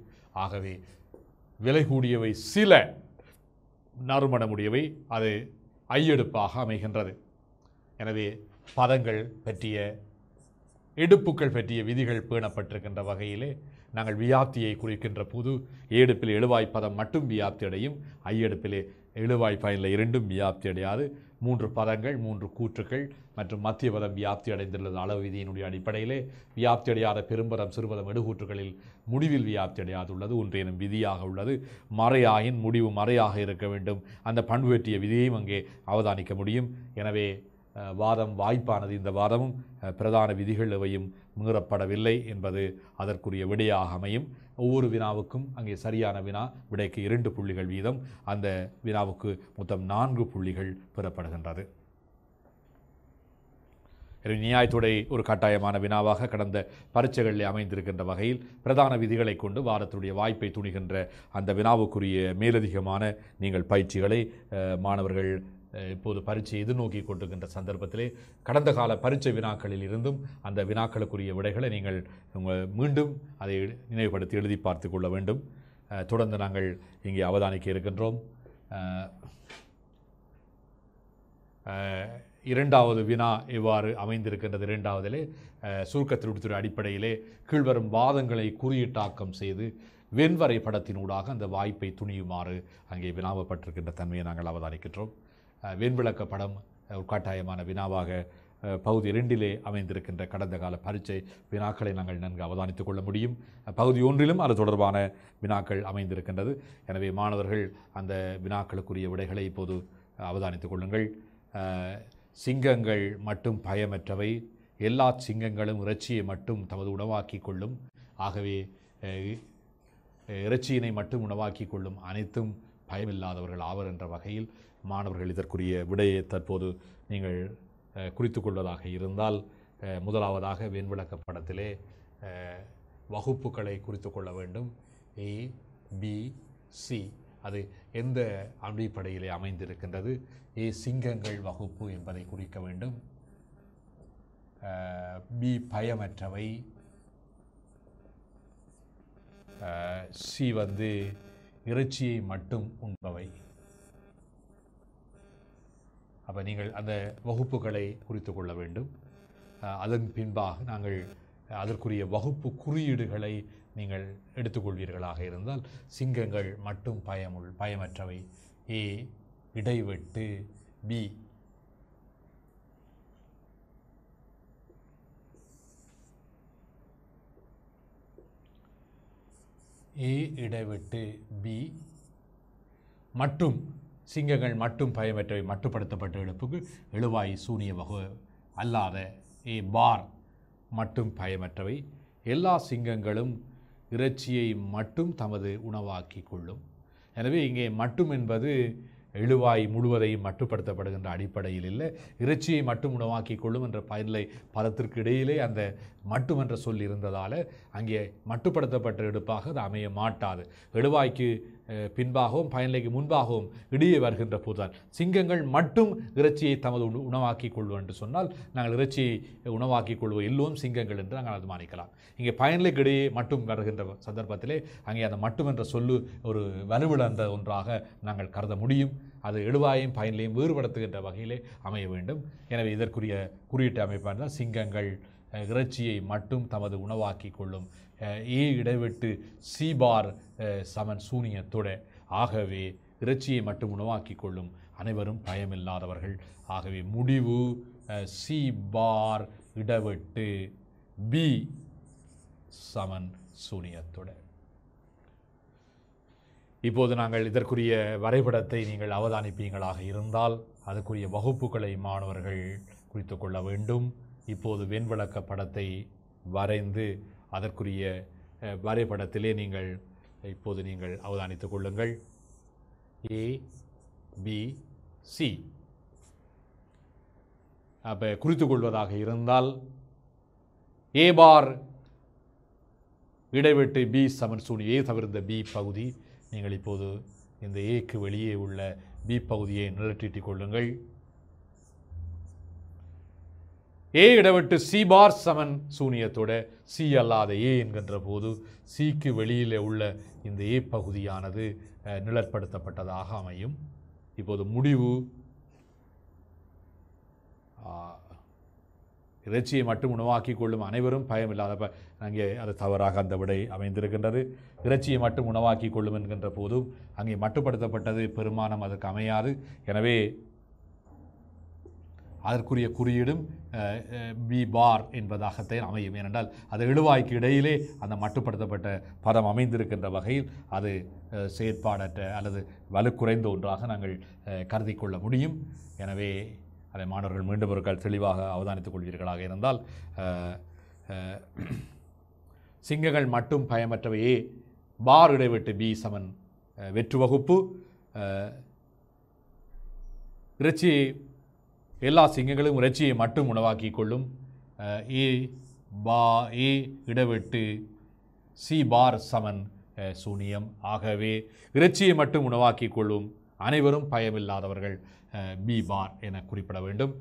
ஆகவே விலை கூடியவை சில நறுமணமுடையவை அது ஐயெடுப்பாக அமைகின்றது எனவே பதங்கள் பற்றிய எடுப்புக்கள் பற்றிய விதிகள் பேணப்பட்டிருக்கின்ற வகையிலே நாங்கள் வியாப்தியை குறிக்கின்ற போது ஏடுப்பில் எழுவாய் பதம் மட்டும் வியாப்தி அடையும் ஐயெடுப்பிலே எழுவாய் பயனில் இரண்டும் வியாப்தி அடையாது மூன்று பதங்கள் மூன்று கூற்றுக்கள் மற்றும் மத்திய பதம் வியாப்தி அடைந்துள்ளது அளவு விதியினுடைய அடிப்படையிலே வியாப்தி அடையாத பெரும்பதம் சிறுபதம் எடுகூற்றுகளில் முடிவில் வியாப்தி அடையாதுள்ளது ஒன்றேனும் விதியாக உள்ளது மறையாயின் முடிவு மறையாக இருக்க வேண்டும் அந்த பண்பு வெற்றிய விதியையும் அங்கே அவதானிக்க முடியும் எனவே வாதம் வாய்ப்பானது இந்த வாதமும் பிரதான விதிகள் எவையும் முன்னிறப்படவில்லை என்பது அதற்குரிய விடையாக அமையும் ஒவ்வொரு வினாவுக்கும் அங்கே சரியான வினா விடைக்கு இரண்டு புள்ளிகள் வீதம் அந்த வினாவுக்கு மொத்தம் நான்கு புள்ளிகள் பெறப்படுகின்றது எனவே நியாயத்துடை ஒரு கட்டாயமான வினாவாக கடந்த பரீட்சைகளில் அமைந்திருக்கின்ற வகையில் பிரதான விதிகளை கொண்டு வாரத்துடைய வாய்ப்பை துணிகின்ற அந்த வினாவுக்குரிய மேலதிகமான நீங்கள் பயிற்சிகளை மாணவர்கள் இப்போது பரீட்சை எதிர்நோக்கி கொண்டிருக்கின்ற சந்தர்ப்பத்திலே கடந்த கால பரீட்சை வினாக்களில் இருந்தும் அந்த வினாக்களுக்குரிய விடைகளை நீங்கள் உங்கள் மீண்டும் அதை நினைவுபடுத்தி எழுதி பார்த்து கொள்ள வேண்டும் தொடர்ந்து நாங்கள் இங்கே அவதானிக்க இருக்கின்றோம் இரண்டாவது வினா இவ்வாறு அமைந்திருக்கின்றது இரண்டாவதிலே சுருக்கத்திருத்துறை அடிப்படையிலே கீழ்வரும் வாதங்களை குறியீட்டாக்கம் செய்து வெண்வரை படத்தினூடாக அந்த வாய்ப்பை துணியுமாறு அங்கே வினாவப்பட்டிருக்கின்ற தன்மையை நாங்கள் அவதானிக்கின்றோம் வெண்விளக்க படம் ஒரு கட்டாயமான வினாவாக பகுதி இரண்டிலே அமைந்திருக்கின்ற கடந்த கால பரீட்சை வினாக்களை நாங்கள் நன்கு அவதானித்துக் கொள்ள முடியும் பகுதி ஒன்றிலும் அது தொடர்பான வினாக்கள் அமைந்திருக்கின்றது எனவே மாணவர்கள் அந்த வினாக்களுக்குரிய விடைகளை இப்போது அவதானித்துக் கொள்ளுங்கள் சிங்கங்கள் மட்டும் பயமற்றவை எல்லா சிங்கங்களும் இறைச்சியை மட்டும் தமது உணவாக்கி கொள்ளும் ஆகவே இறைச்சியினை மட்டும் உணவாக்கி கொள்ளும் அனைத்தும் பயமில்லாதவர்கள் ஆவர் என்ற வகையில் மாணவர்கள் இதற்குரிய விடையை தற்போது நீங்கள் குறித்து கொள்வதாக இருந்தால் முதலாவதாக வெண்விளக்க படத்திலே வகுப்புகளை குறித்து கொள்ள வேண்டும் ஏ பி சி அது எந்த அடிப்படையிலே அமைந்திருக்கின்றது ஏ சிங்கங்கள் வகுப்பு என்பதை குறிக்க வேண்டும் பி பயமற்றவை சி வந்து இறைச்சியை மட்டும் உண்பவை அப்போ நீங்கள் அந்த வகுப்புகளை குறித்து கொள்ள வேண்டும் அதன் பின்பாக நாங்கள் அதற்குரிய வகுப்பு குறியீடுகளை நீங்கள் எடுத்துக்கொள்வீர்களாக இருந்தால் சிங்கங்கள் மட்டும் பயமுள் பயமற்றவை ஏ இடைவெட்டு பி ஏ இடைவெட்டு பி மற்றும் சிங்கங்கள் மட்டும் பயமற்றவை மட்டுப்படுத்தப்பட்ட இழப்புக்கு எழுவாய் சூனிய வகு அல்லாத ஏ பார் மட்டும் பயமற்றவை எல்லா சிங்கங்களும் இறைச்சியை மட்டும் தமது உணவாக்கி கொள்ளும் எனவே இங்கே மட்டும் என்பது எழுவாய் முழுவதையும் மட்டுப்படுத்தப்படுகின்ற அடிப்படையில் இல்லை இறைச்சியை மட்டும் உணவாக்கி கொள்ளும் என்ற பயனிலை பதத்திற்கு இடையிலே அந்த மட்டும் என்ற சொல் இருந்ததால் அங்கே மட்டுப்படுத்தப்பட்ட எடுப்பாக அது அமைய மாட்டாது எழுவாய்க்கு பின்பாகவும் பயனிலைக்கு முன்பாகவும் இடையே வருகின்ற போதுதான் சிங்கங்கள் மட்டும் இறைச்சியை தமது உணவாக்கிக் கொள்வோம் என்று சொன்னால் நாங்கள் இறைச்சியை உணவாக்கிக் கொள்வோம் எல்லோரும் சிங்கங்கள் என்று நாங்கள் அனுமானிக்கலாம் இங்கே பயனிலைக்கு இடையே மட்டும் வருகின்ற சந்தர்ப்பத்திலே அங்கே அந்த மட்டும் என்ற சொல்லு ஒரு வலுவிழந்த ஒன்றாக நாங்கள் கருத முடியும் அது எழுவாயும் பயனிலையும் வேறுபடுத்துகின்ற வகையிலே அமைய வேண்டும் எனவே இதற்குரிய குறியீட்டு அமைப்பான சிங்கங்கள் இறைச்சியை மட்டும் தமது உணவாக்கி கொள்ளும் ஏ இடைவிட்டு சி பார் சமன் சூனியத்தோட ஆகவே இறைச்சியை மட்டும் உணவாக்கி கொள்ளும் அனைவரும் பயமில்லாதவர்கள் ஆகவே முடிவு சி பார் இடவெட்டு பி சமன் சூனியத்தோட இப்போது நாங்கள் இதற்குரிய வரைபடத்தை நீங்கள் அவதானிப்பீங்களாக இருந்தால் அதற்குரிய வகுப்புகளை மாணவர்கள் குறித்து கொள்ள வேண்டும் இப்போது வெண்விளக்க படத்தை வரைந்து அதற்குரிய வரைபடத்திலே நீங்கள் இப்போது நீங்கள் அவதானித்துக் கொள்ளுங்கள் ஏ பி சி அப்போ குறித்து கொள்வதாக இருந்தால் ஏ பார் இடைவெட்டு பி சமன் சூனி ஏ தவிர்த்த பி பகுதி நீங்கள் இப்போது இந்த ஏக்கு வெளியே உள்ள பி பகுதியை நிழற்றிட்டு கொள்ளுங்கள் ஏ இடவிட்டு சி பார் சமன் சூனியத்தோட சி அல்லாத ஏ என்கின்ற போது சிக்கு வெளியில் உள்ள இந்த ஏ பகுதியானது நிழற்படுத்தப்பட்டதாக அமையும் இப்போது முடிவு இறைச்சியை மட்டும் உணவாக்கி கொள்ளும் அனைவரும் பயம் இல்லாதப்ப அங்கே அது தவறாக அந்த விடை அமைந்திருக்கின்றது இறைச்சியை மட்டும் உணவாக்கி கொள்ளும் என்கின்ற போதும் அங்கே மட்டுப்படுத்தப்பட்டது பெருமானம் அதற்கு அமையாது எனவே அதற்குரிய குறியீடும் பி பார் என்பதாகத்தான் அமையும் ஏனென்றால் அது இழுவாய்க்கு இடையிலே அந்த மட்டுப்படுத்தப்பட்ட பதம் அமைந்திருக்கின்ற வகையில் அது செயற்பாடற்ற அல்லது வலு குறைந்த ஒன்றாக நாங்கள் கருதி கொள்ள முடியும் எனவே அதை மாணவர்கள் மீண்டும் ஒரு தெளிவாக அவதானித்துக் கொள்வீர்களாக இருந்தால் சிங்கங்கள் மட்டும் பயமற்றவையே பார் இடைவிட்டு பி சமன் வெற்று வகுப்பு இறைச்சி எல்லா சிங்கங்களும் இறைச்சியை மட்டும் உணவாக்கி கொள்ளும் ஏ பா ஏ இடவெட்டு சி பார் சமன் சூனியம் ஆகவே இறைச்சியை மட்டும் உணவாக்கி கொள்ளும் அனைவரும் பயமில்லாதவர்கள் பி பார் என குறிப்பிட வேண்டும்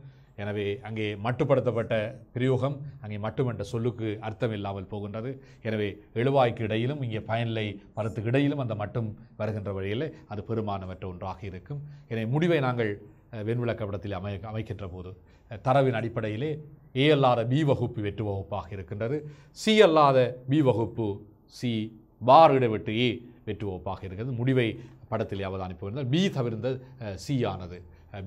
எனவே அங்கே மட்டுப்படுத்தப்பட்ட பிரயோகம் அங்கே மட்டும் என்ற சொல்லுக்கு அர்த்தம் இல்லாமல் போகின்றது எனவே எழுவாய்க்கு இடையிலும் இங்கே பயனிலை பருத்துக்கு இடையிலும் அந்த மட்டும் வருகின்ற வழியில் அது பெருமானமற்ற ஒன்றாக இருக்கும் எனவே முடிவை நாங்கள் வெண்விளக்கப்படத்தில் அமை அமைக்கின்ற போது தரவின் அடிப்படையிலே ஏ அல்லாத பி வகுப்பு வெற்று வகுப்பாக இருக்கின்றது சி அல்லாத பி வகுப்பு சி பார் இடவிட்டு ஏ வெற்று வகுப்பாக இருக்கிறது முடிவை படத்திலே அவதானிப்பு பி தவிர்த்த சி ஆனது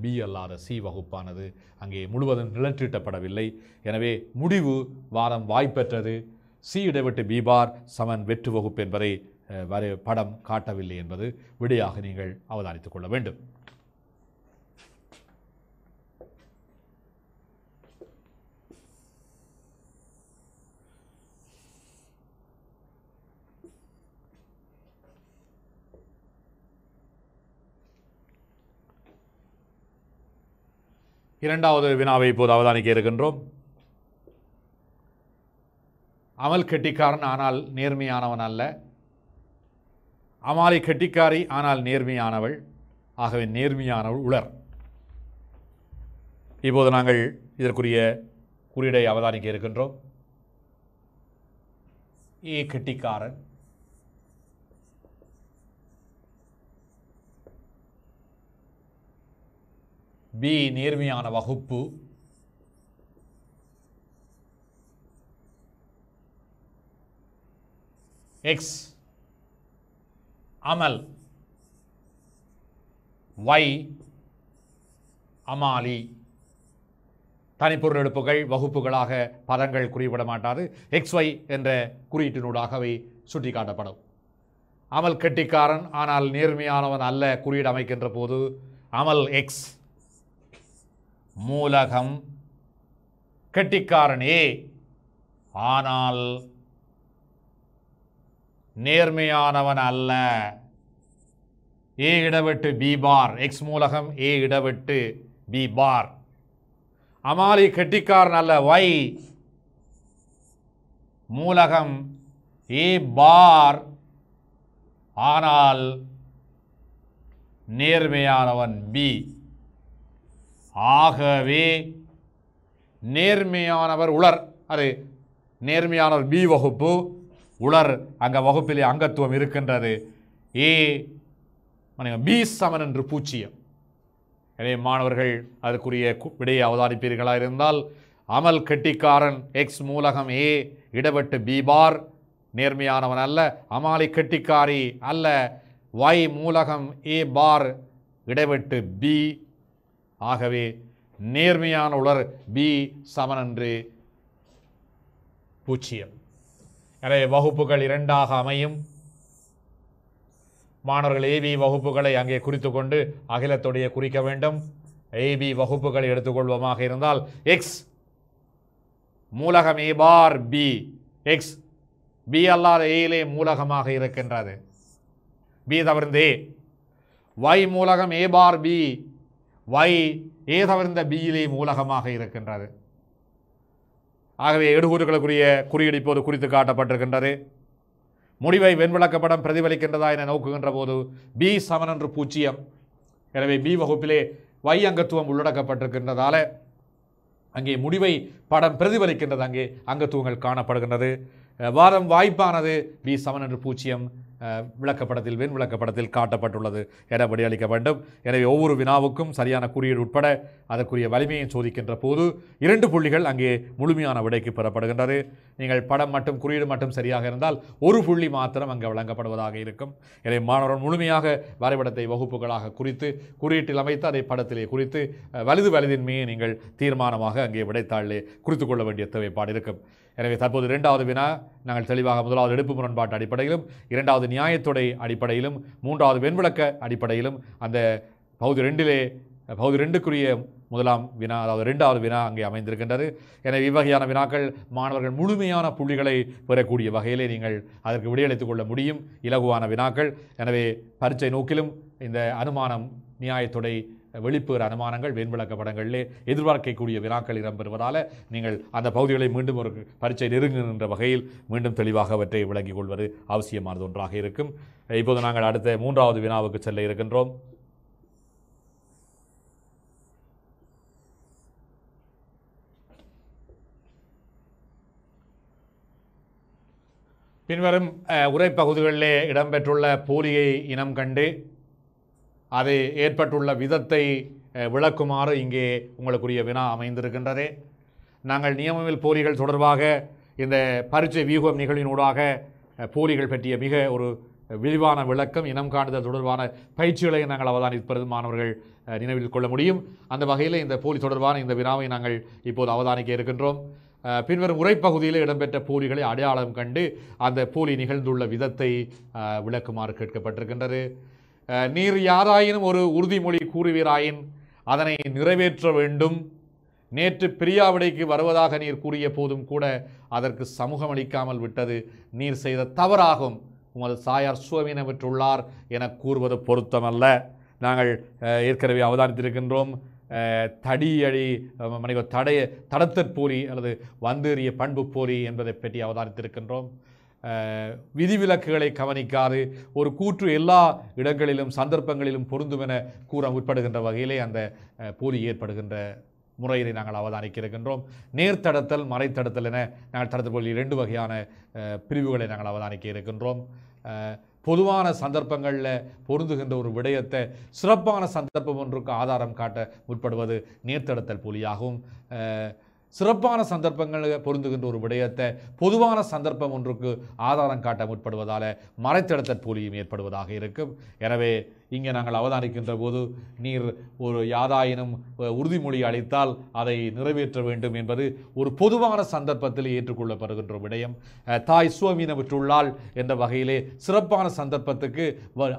பி அல்லாத சி வகுப்பானது அங்கே முழுவதும் நிலற்றிட்டப்படவில்லை எனவே முடிவு வாரம் வாய்ப்பெற்றது சி இடைவெட்டு பி பார் சமன் வெற்று வகுப்பு என்பதை வரை படம் காட்டவில்லை என்பது விடையாக நீங்கள் அவதானித்துக் கொள்ள வேண்டும் இரண்டாவது வினாவை இப்போது அவதானிக்க இருக்கின்றோம் அமல் கெட்டிக்காரன் ஆனால் நேர்மையானவன் அல்ல அமாலை கெட்டிக்காரி ஆனால் நேர்மையானவள் ஆகவே நேர்மையானவள் உலர் இப்போது நாங்கள் இதற்குரிய குறியீடை அவதானிக்க இருக்கின்றோம் ஏ கெட்டிக்காரன் பி நேர்மையான வகுப்பு எக்ஸ் அமல் Y அமாலி தனிப்பொருள் எடுப்புகள் வகுப்புகளாக பதங்கள் குறிப்படமாட்டாது மாட்டாது எக்ஸ் ஒய் என்ற குறியீட்டினூடாகவே சுட்டிக்காட்டப்படும் அமல் கெட்டிக்காரன் ஆனால் நேர்மையானவன் அல்ல குறியீடு அமைக்கின்ற போது அமல் எக்ஸ் மூலகம் கெட்டிக்காரனே ஆனால் நேர்மையானவன் அல்ல ஏ இடவெட்டு பி பார் எக்ஸ் மூலகம் ஏ இடவெட்டு பி பார் அமாலி கெட்டிக்காரன் அல்ல ஒய் மூலகம் ஏ பார் ஆனால் நேர்மையானவன் பி ஆகவே நேர்மையானவர் உலர் அது நேர்மையானவர் பி வகுப்பு உலர் அங்கே வகுப்பிலே அங்கத்துவம் இருக்கின்றது ஏ பி சமன் என்று பூச்சியம் எனவே மாணவர்கள் அதற்குரிய விடையை அவதானிப்பீர்களாக இருந்தால் அமல் கெட்டிக்காரன் எக்ஸ் மூலகம் ஏ இடவெட்டு பி பார் நேர்மையானவன் அல்ல அமாலி கெட்டிக்காரி அல்ல வை மூலகம் ஏ பார் இடவெட்டு பி ஆகவே நேர்மையான உலர் பி சமனன்று பூச்சியம் எனவே வகுப்புகள் இரண்டாக அமையும் மாணவர்கள் ஏபி வகுப்புகளை அங்கே குறித்து கொண்டு அகிலத்துடைய குறிக்க வேண்டும் ஏபி வகுப்புகளை எடுத்துக்கொள்வோமாக இருந்தால் எக்ஸ் மூலகம் A bar B X B அல்லாத ஏயிலே மூலகமாக இருக்கின்றது பி தவிர்ந்து ஏ மூலகம் ஏ பார் பி வை ஏ தவிர்ந்த பியிலே மூலகமாக இருக்கின்றது ஆகவே எடுகூறுகளுக்குரிய குறியீடு இப்போது குறித்து காட்டப்பட்டிருக்கின்றது முடிவை வெண்விளக்கப்படம் பிரதிபலிக்கின்றதா என நோக்குகின்ற போது பி சமன் என்று பூஜ்ஜியம் எனவே பி வகுப்பிலே வை அங்கத்துவம் உள்ளடக்கப்பட்டிருக்கின்றதால அங்கே முடிவை படம் பிரதிபலிக்கின்றது அங்கே அங்கத்துவங்கள் காணப்படுகின்றது வாரம் வாய்ப்பானது பி சமன் என்று பூஜ்ஜியம் விளக்கப்படத்தில் வெண் விளக்கப்படத்தில் காட்டப்பட்டுள்ளது என வெளியளிக்க வேண்டும் எனவே ஒவ்வொரு வினாவுக்கும் சரியான குறியீடு உட்பட அதற்குரிய வலிமையை சோதிக்கின்ற போது இரண்டு புள்ளிகள் அங்கே முழுமையான விடைக்கு பெறப்படுகின்றது நீங்கள் படம் மட்டும் குறியீடு மட்டும் சரியாக இருந்தால் ஒரு புள்ளி மாத்திரம் அங்கே வழங்கப்படுவதாக இருக்கும் எனவே மாணவர்கள் முழுமையாக வரைபடத்தை வகுப்புகளாக குறித்து குறியீட்டில் அமைத்து அதை படத்திலே குறித்து வலது வலிதின்மையை நீங்கள் தீர்மானமாக அங்கே விடைத்தாளிலே குறித்து கொள்ள வேண்டிய தேவைப்பாடு இருக்கும் எனவே தற்போது இரண்டாவது வினா நாங்கள் தெளிவாக முதலாவது எடுப்பு முரண்பாட்டு அடிப்படையிலும் இரண்டாவது நியாயத்துடை அடிப்படையிலும் மூன்றாவது வெண்விளக்க அடிப்படையிலும் அந்த பகுதி ரெண்டிலே பகுதி ரெண்டுக்குரிய முதலாம் வினா அதாவது ரெண்டாவது வினா அங்கே அமைந்திருக்கின்றது எனவே இவ்வகையான வினாக்கள் மாணவர்கள் முழுமையான புள்ளிகளை பெறக்கூடிய வகையிலே நீங்கள் அதற்கு விடையளித்துக் கொள்ள முடியும் இலகுவான வினாக்கள் எனவே பரீட்சை நோக்கிலும் இந்த அனுமானம் நியாயத்துடை வெளிப்புற அனுமானங்கள் வேண்விளக்க படங்களிலே எதிர்பார்க்கக்கூடிய வினாக்கள் இடம்பெறுவதால் நீங்கள் அந்த பகுதிகளை மீண்டும் ஒரு பரீட்சை நெருங்குகின்ற வகையில் மீண்டும் தெளிவாக அவற்றை விளங்கிக் கொள்வது அவசியமானது ஒன்றாக இருக்கும் இப்போது நாங்கள் அடுத்த மூன்றாவது வினாவுக்கு செல்ல இருக்கின்றோம் பின்வரும் உரைப்பகுதிகளிலே இடம்பெற்றுள்ள போலியை இனம் கண்டு அது ஏற்பட்டுள்ள விதத்தை விளக்குமாறு இங்கே உங்களுக்குரிய வினா அமைந்திருக்கின்றதே நாங்கள் நியமவில் போலிகள் தொடர்பாக இந்த பரீட்சை வியூகம் நிகழ்வினூடாக போலிகள் பற்றிய மிக ஒரு விரிவான விளக்கம் இனம் காணுதல் தொடர்பான பயிற்சிகளை நாங்கள் அவதானிப்பது மாணவர்கள் நினைவில் கொள்ள முடியும் அந்த வகையில் இந்த போலி தொடர்பான இந்த வினாவை நாங்கள் இப்போது அவதானிக்க இருக்கின்றோம் பின்வரும் உரைப்பகுதியில் இடம்பெற்ற போலிகளை அடையாளம் கண்டு அந்த போலி நிகழ்ந்துள்ள விதத்தை விளக்குமாறு கேட்கப்பட்டிருக்கின்றது நீர் யாராயினும் ஒரு உறுதிமொழி கூறுவீராயின் அதனை நிறைவேற்ற வேண்டும் நேற்று பிரியாவிடைக்கு வருவதாக நீர் கூறிய போதும் கூட அதற்கு சமூகம் அளிக்காமல் விட்டது நீர் செய்த தவறாகும் உமது சாயார் சுவமீனம் பெற்றுள்ளார் என கூறுவது பொருத்தமல்ல நாங்கள் ஏற்கனவே அவதானித்திருக்கின்றோம் தடியழி மனைவ தடைய தடத்தற்போரி அல்லது வந்தேறிய பண்பு போரி என்பதை பற்றி அவதானித்திருக்கின்றோம் விதிவிலக்குகளை கவனிக்காது ஒரு கூற்று எல்லா இடங்களிலும் சந்தர்ப்பங்களிலும் பொருந்தும் என கூற முற்படுகின்ற வகையிலே அந்த போலி ஏற்படுகின்ற முறையினை நாங்கள் அவதானிக்க இருக்கின்றோம் நேர்த்தடத்தல் மறைத்தடத்தல் என நாங்கள் தடத்தல் இரண்டு வகையான பிரிவுகளை நாங்கள் அவதானிக்க இருக்கின்றோம் பொதுவான சந்தர்ப்பங்களில் பொருந்துகின்ற ஒரு விடயத்தை சிறப்பான சந்தர்ப்பம் ஒன்றுக்கு ஆதாரம் காட்ட முற்படுவது நேர்த்தடத்தல் போலியாகும் சிறப்பான சந்தர்ப்பங்கள் பொருந்துகின்ற ஒரு விடயத்தை பொதுவான சந்தர்ப்பம் ஒன்றுக்கு ஆதாரம் காட்ட முற்படுவதால் மறைத்தடத்தற் போலியும் ஏற்படுவதாக இருக்கும் எனவே இங்கே நாங்கள் அவதானிக்கின்ற போது நீர் ஒரு யாதாயினும் உறுதிமொழி அளித்தால் அதை நிறைவேற்ற வேண்டும் என்பது ஒரு பொதுவான சந்தர்ப்பத்தில் ஏற்றுக்கொள்ளப்படுகின்ற விடயம் தாய் சுவமீன விற்றுள்ளாள் என்ற வகையிலே சிறப்பான சந்தர்ப்பத்துக்கு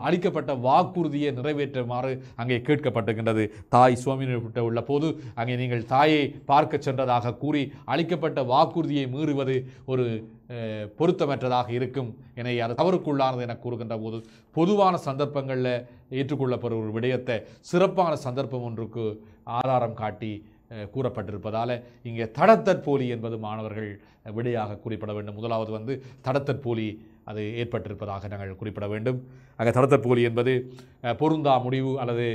அளிக்கப்பட்ட வாக்குறுதியை நிறைவேற்றுமாறு அங்கே கேட்கப்பட்டுகின்றது தாய் சுவமீன விட்டு உள்ள போது அங்கே நீங்கள் தாயை பார்க்க சென்றதாக கூறி அளிக்கப்பட்ட வாக்குறுதியை மீறுவது ஒரு பொருத்தமற்றதாக இருக்கும் என அது தவறுக்குள்ளானது என கூறுகின்ற போது பொதுவான சந்தர்ப்பங்களில் ஏற்றுக்கொள்ளப்படும் ஒரு விடயத்தை சிறப்பான சந்தர்ப்பம் ஒன்றுக்கு ஆதாரம் காட்டி கூறப்பட்டிருப்பதால் இங்கே தடத்தற்போலி என்பது மாணவர்கள் விடையாக குறிப்பிட வேண்டும் முதலாவது வந்து தடத்தற்போலி அது ஏற்பட்டிருப்பதாக நாங்கள் குறிப்பிட வேண்டும் அங்கே தடத்தற்போலி என்பது பொருந்தா முடிவு அல்லது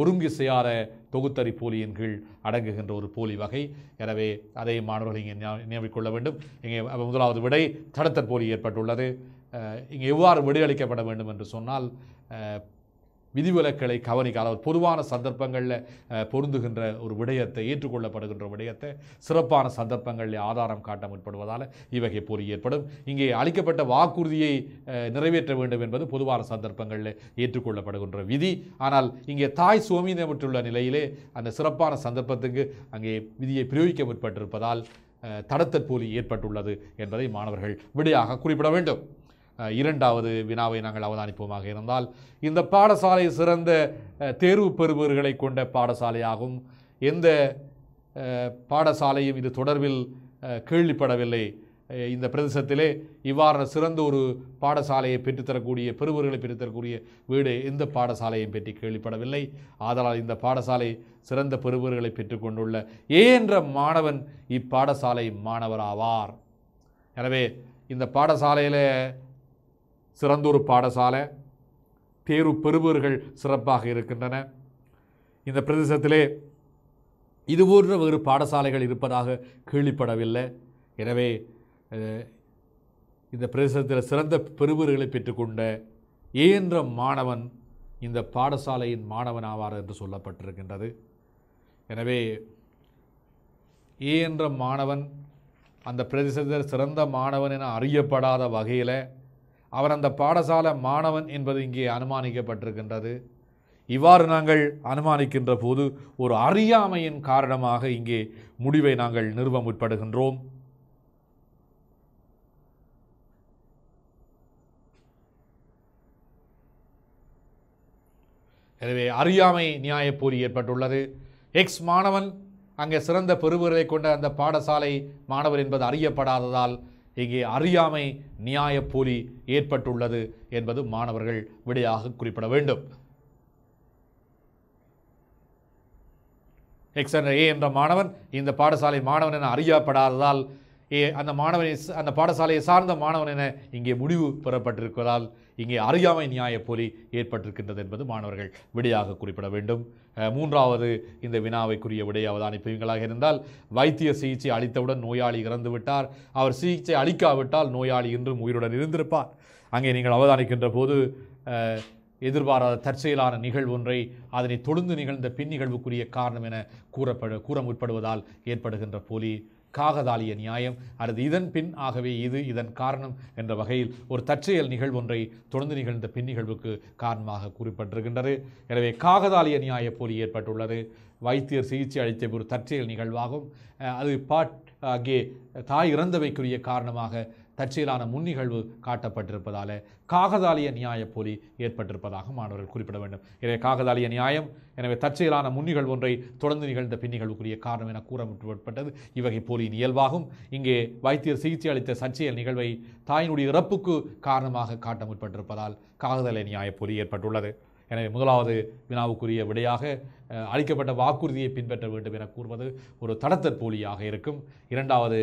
ஒருங்கி செய்யாத தொகுத்தறி போலியின் கீழ் அடங்குகின்ற ஒரு போலி வகை எனவே அதை மாணவர்கள் இங்கே நியமிக் கொள்ள வேண்டும் இங்கே முதலாவது விடை தடத்தற் போலி ஏற்பட்டுள்ளது இங்கே எவ்வாறு விடையளிக்கப்பட வேண்டும் என்று சொன்னால் விதிவிலக்களை கவனிக்காத ஒரு பொதுவான சந்தர்ப்பங்களில் பொருந்துகின்ற ஒரு விடயத்தை ஏற்றுக்கொள்ளப்படுகின்ற விடயத்தை சிறப்பான சந்தர்ப்பங்களில் ஆதாரம் காட்ட முற்படுவதால் இவ்வகை போலி ஏற்படும் இங்கே அளிக்கப்பட்ட வாக்குறுதியை நிறைவேற்ற வேண்டும் என்பது பொதுவான சந்தர்ப்பங்களில் ஏற்றுக்கொள்ளப்படுகின்ற விதி ஆனால் இங்கே தாய் பெற்றுள்ள நிலையிலே அந்த சிறப்பான சந்தர்ப்பத்துக்கு அங்கே விதியை பிரயோகிக்க முற்பட்டிருப்பதால் தடத்தற்போலி ஏற்பட்டுள்ளது என்பதை மாணவர்கள் விடையாக குறிப்பிட வேண்டும் இரண்டாவது வினாவை நாங்கள் அவதானிப்போமாக இருந்தால் இந்த பாடசாலை சிறந்த தேர்வு பெறுபவர்களை கொண்ட பாடசாலையாகும் எந்த பாடசாலையும் இது தொடர்பில் கேள்விப்படவில்லை இந்த பிரதேசத்திலே இவ்வாறு சிறந்த ஒரு பாடசாலையை பெற்றுத்தரக்கூடிய பெறுபவர்களை பெற்றுத்தரக்கூடிய வீடு எந்த பாடசாலையும் பற்றி கேள்விப்படவில்லை ஆதலால் இந்த பாடசாலை சிறந்த பெறுபவர்களை பெற்றுக்கொண்டுள்ள ஏ என்ற மாணவன் இப்பாடசாலை மாணவராவார் எனவே இந்த பாடசாலையில் சிறந்தொரு பாடசாலை தேர்வு பெறுபவர்கள் சிறப்பாக இருக்கின்றன இந்த பிரதேசத்திலே இது போன்ற வேறு பாடசாலைகள் இருப்பதாக கேள்விப்படவில்லை எனவே இந்த பிரதேசத்தில் சிறந்த பெருவர்களை பெற்றுக்கொண்ட ஏன்ற மாணவன் இந்த பாடசாலையின் மாணவன் ஆவார் என்று சொல்லப்பட்டிருக்கின்றது எனவே ஏ என்ற மாணவன் அந்த பிரதேசத்தில் சிறந்த மாணவன் என அறியப்படாத வகையில் அவர் அந்த பாடசால மாணவன் என்பது இங்கே அனுமானிக்கப்பட்டிருக்கின்றது இவ்வாறு நாங்கள் அனுமானிக்கின்ற போது ஒரு அறியாமையின் காரணமாக இங்கே முடிவை நாங்கள் நிறுவ முற்படுகின்றோம் எனவே அறியாமை நியாயப்போலி ஏற்பட்டுள்ளது எக்ஸ் மாணவன் அங்கே சிறந்த பெறுபொருளை கொண்ட அந்த பாடசாலை மாணவர் என்பது அறியப்படாததால் இங்கே அறியாமை நியாய போலி ஏற்பட்டுள்ளது என்பது மாணவர்கள் விடையாக குறிப்பிட வேண்டும் எக்ஸ் என்ற ஏ என்ற மாணவன் இந்த பாடசாலை மாணவன் என அறியப்படாததால் ஏ அந்த மாணவனை அந்த பாடசாலையை சார்ந்த மாணவன் என இங்கே முடிவு பெறப்பட்டிருப்பதால் இங்கே அறியாமை நியாயப் போலி ஏற்பட்டிருக்கின்றது என்பது மாணவர்கள் விடையாக குறிப்பிட வேண்டும் மூன்றாவது இந்த வினாவைக்குரிய விடை அவதானிப்பீங்களாக இருந்தால் வைத்திய சிகிச்சை அளித்தவுடன் நோயாளி இறந்து விட்டார் அவர் சிகிச்சை அளிக்காவிட்டால் நோயாளி இன்றும் உயிருடன் இருந்திருப்பார் அங்கே நீங்கள் அவதானிக்கின்ற போது எதிர்பாராத தற்செயலான நிகழ்வு ஒன்றை அதனை தொழுந்து நிகழ்ந்த பின் நிகழ்வுக்குரிய காரணம் என கூறப்பட கூற முற்படுவதால் ஏற்படுகின்ற போலி காகதாலிய நியாயம் அல்லது இதன் பின் ஆகவே இது இதன் காரணம் என்ற வகையில் ஒரு தற்செயல் நிகழ்வொன்றை தொடர்ந்து நிகழ்ந்த பின் நிகழ்வுக்கு காரணமாக குறிப்பிட்டிருக்கின்றது எனவே காகதாலிய நியாய போலி ஏற்பட்டுள்ளது வைத்தியர் சிகிச்சை அளித்த ஒரு தற்செயல் நிகழ்வாகும் அது பாட் அங்கே தாய் இறந்தவைக்குரிய காரணமாக தற்செயலான முன்னிகழ்வு காட்டப்பட்டிருப்பதால் காகதாலிய நியாயப்போலி போலி ஏற்பட்டிருப்பதாக மாணவர்கள் குறிப்பிட வேண்டும் எனவே காகதாலிய நியாயம் எனவே தற்செயலான முன்னிகழ்வு ஒன்றை தொடர்ந்து நிகழ்ந்த பின்னிகழ்வுக்குரிய காரணம் என கூறப்பட்டது இவ்வகை போலியின் இயல்பாகும் இங்கே வைத்தியர் சிகிச்சை அளித்த சர்ச்சையல் நிகழ்வை தாயினுடைய இறப்புக்கு காரணமாக காட்ட முற்பட்டிருப்பதால் காகதாலிய நியாய போலி ஏற்பட்டுள்ளது எனவே முதலாவது வினாவுக்குரிய விடையாக அளிக்கப்பட்ட வாக்குறுதியை பின்பற்ற வேண்டும் என கூறுவது ஒரு தடத்தற்போலியாக இருக்கும் இரண்டாவது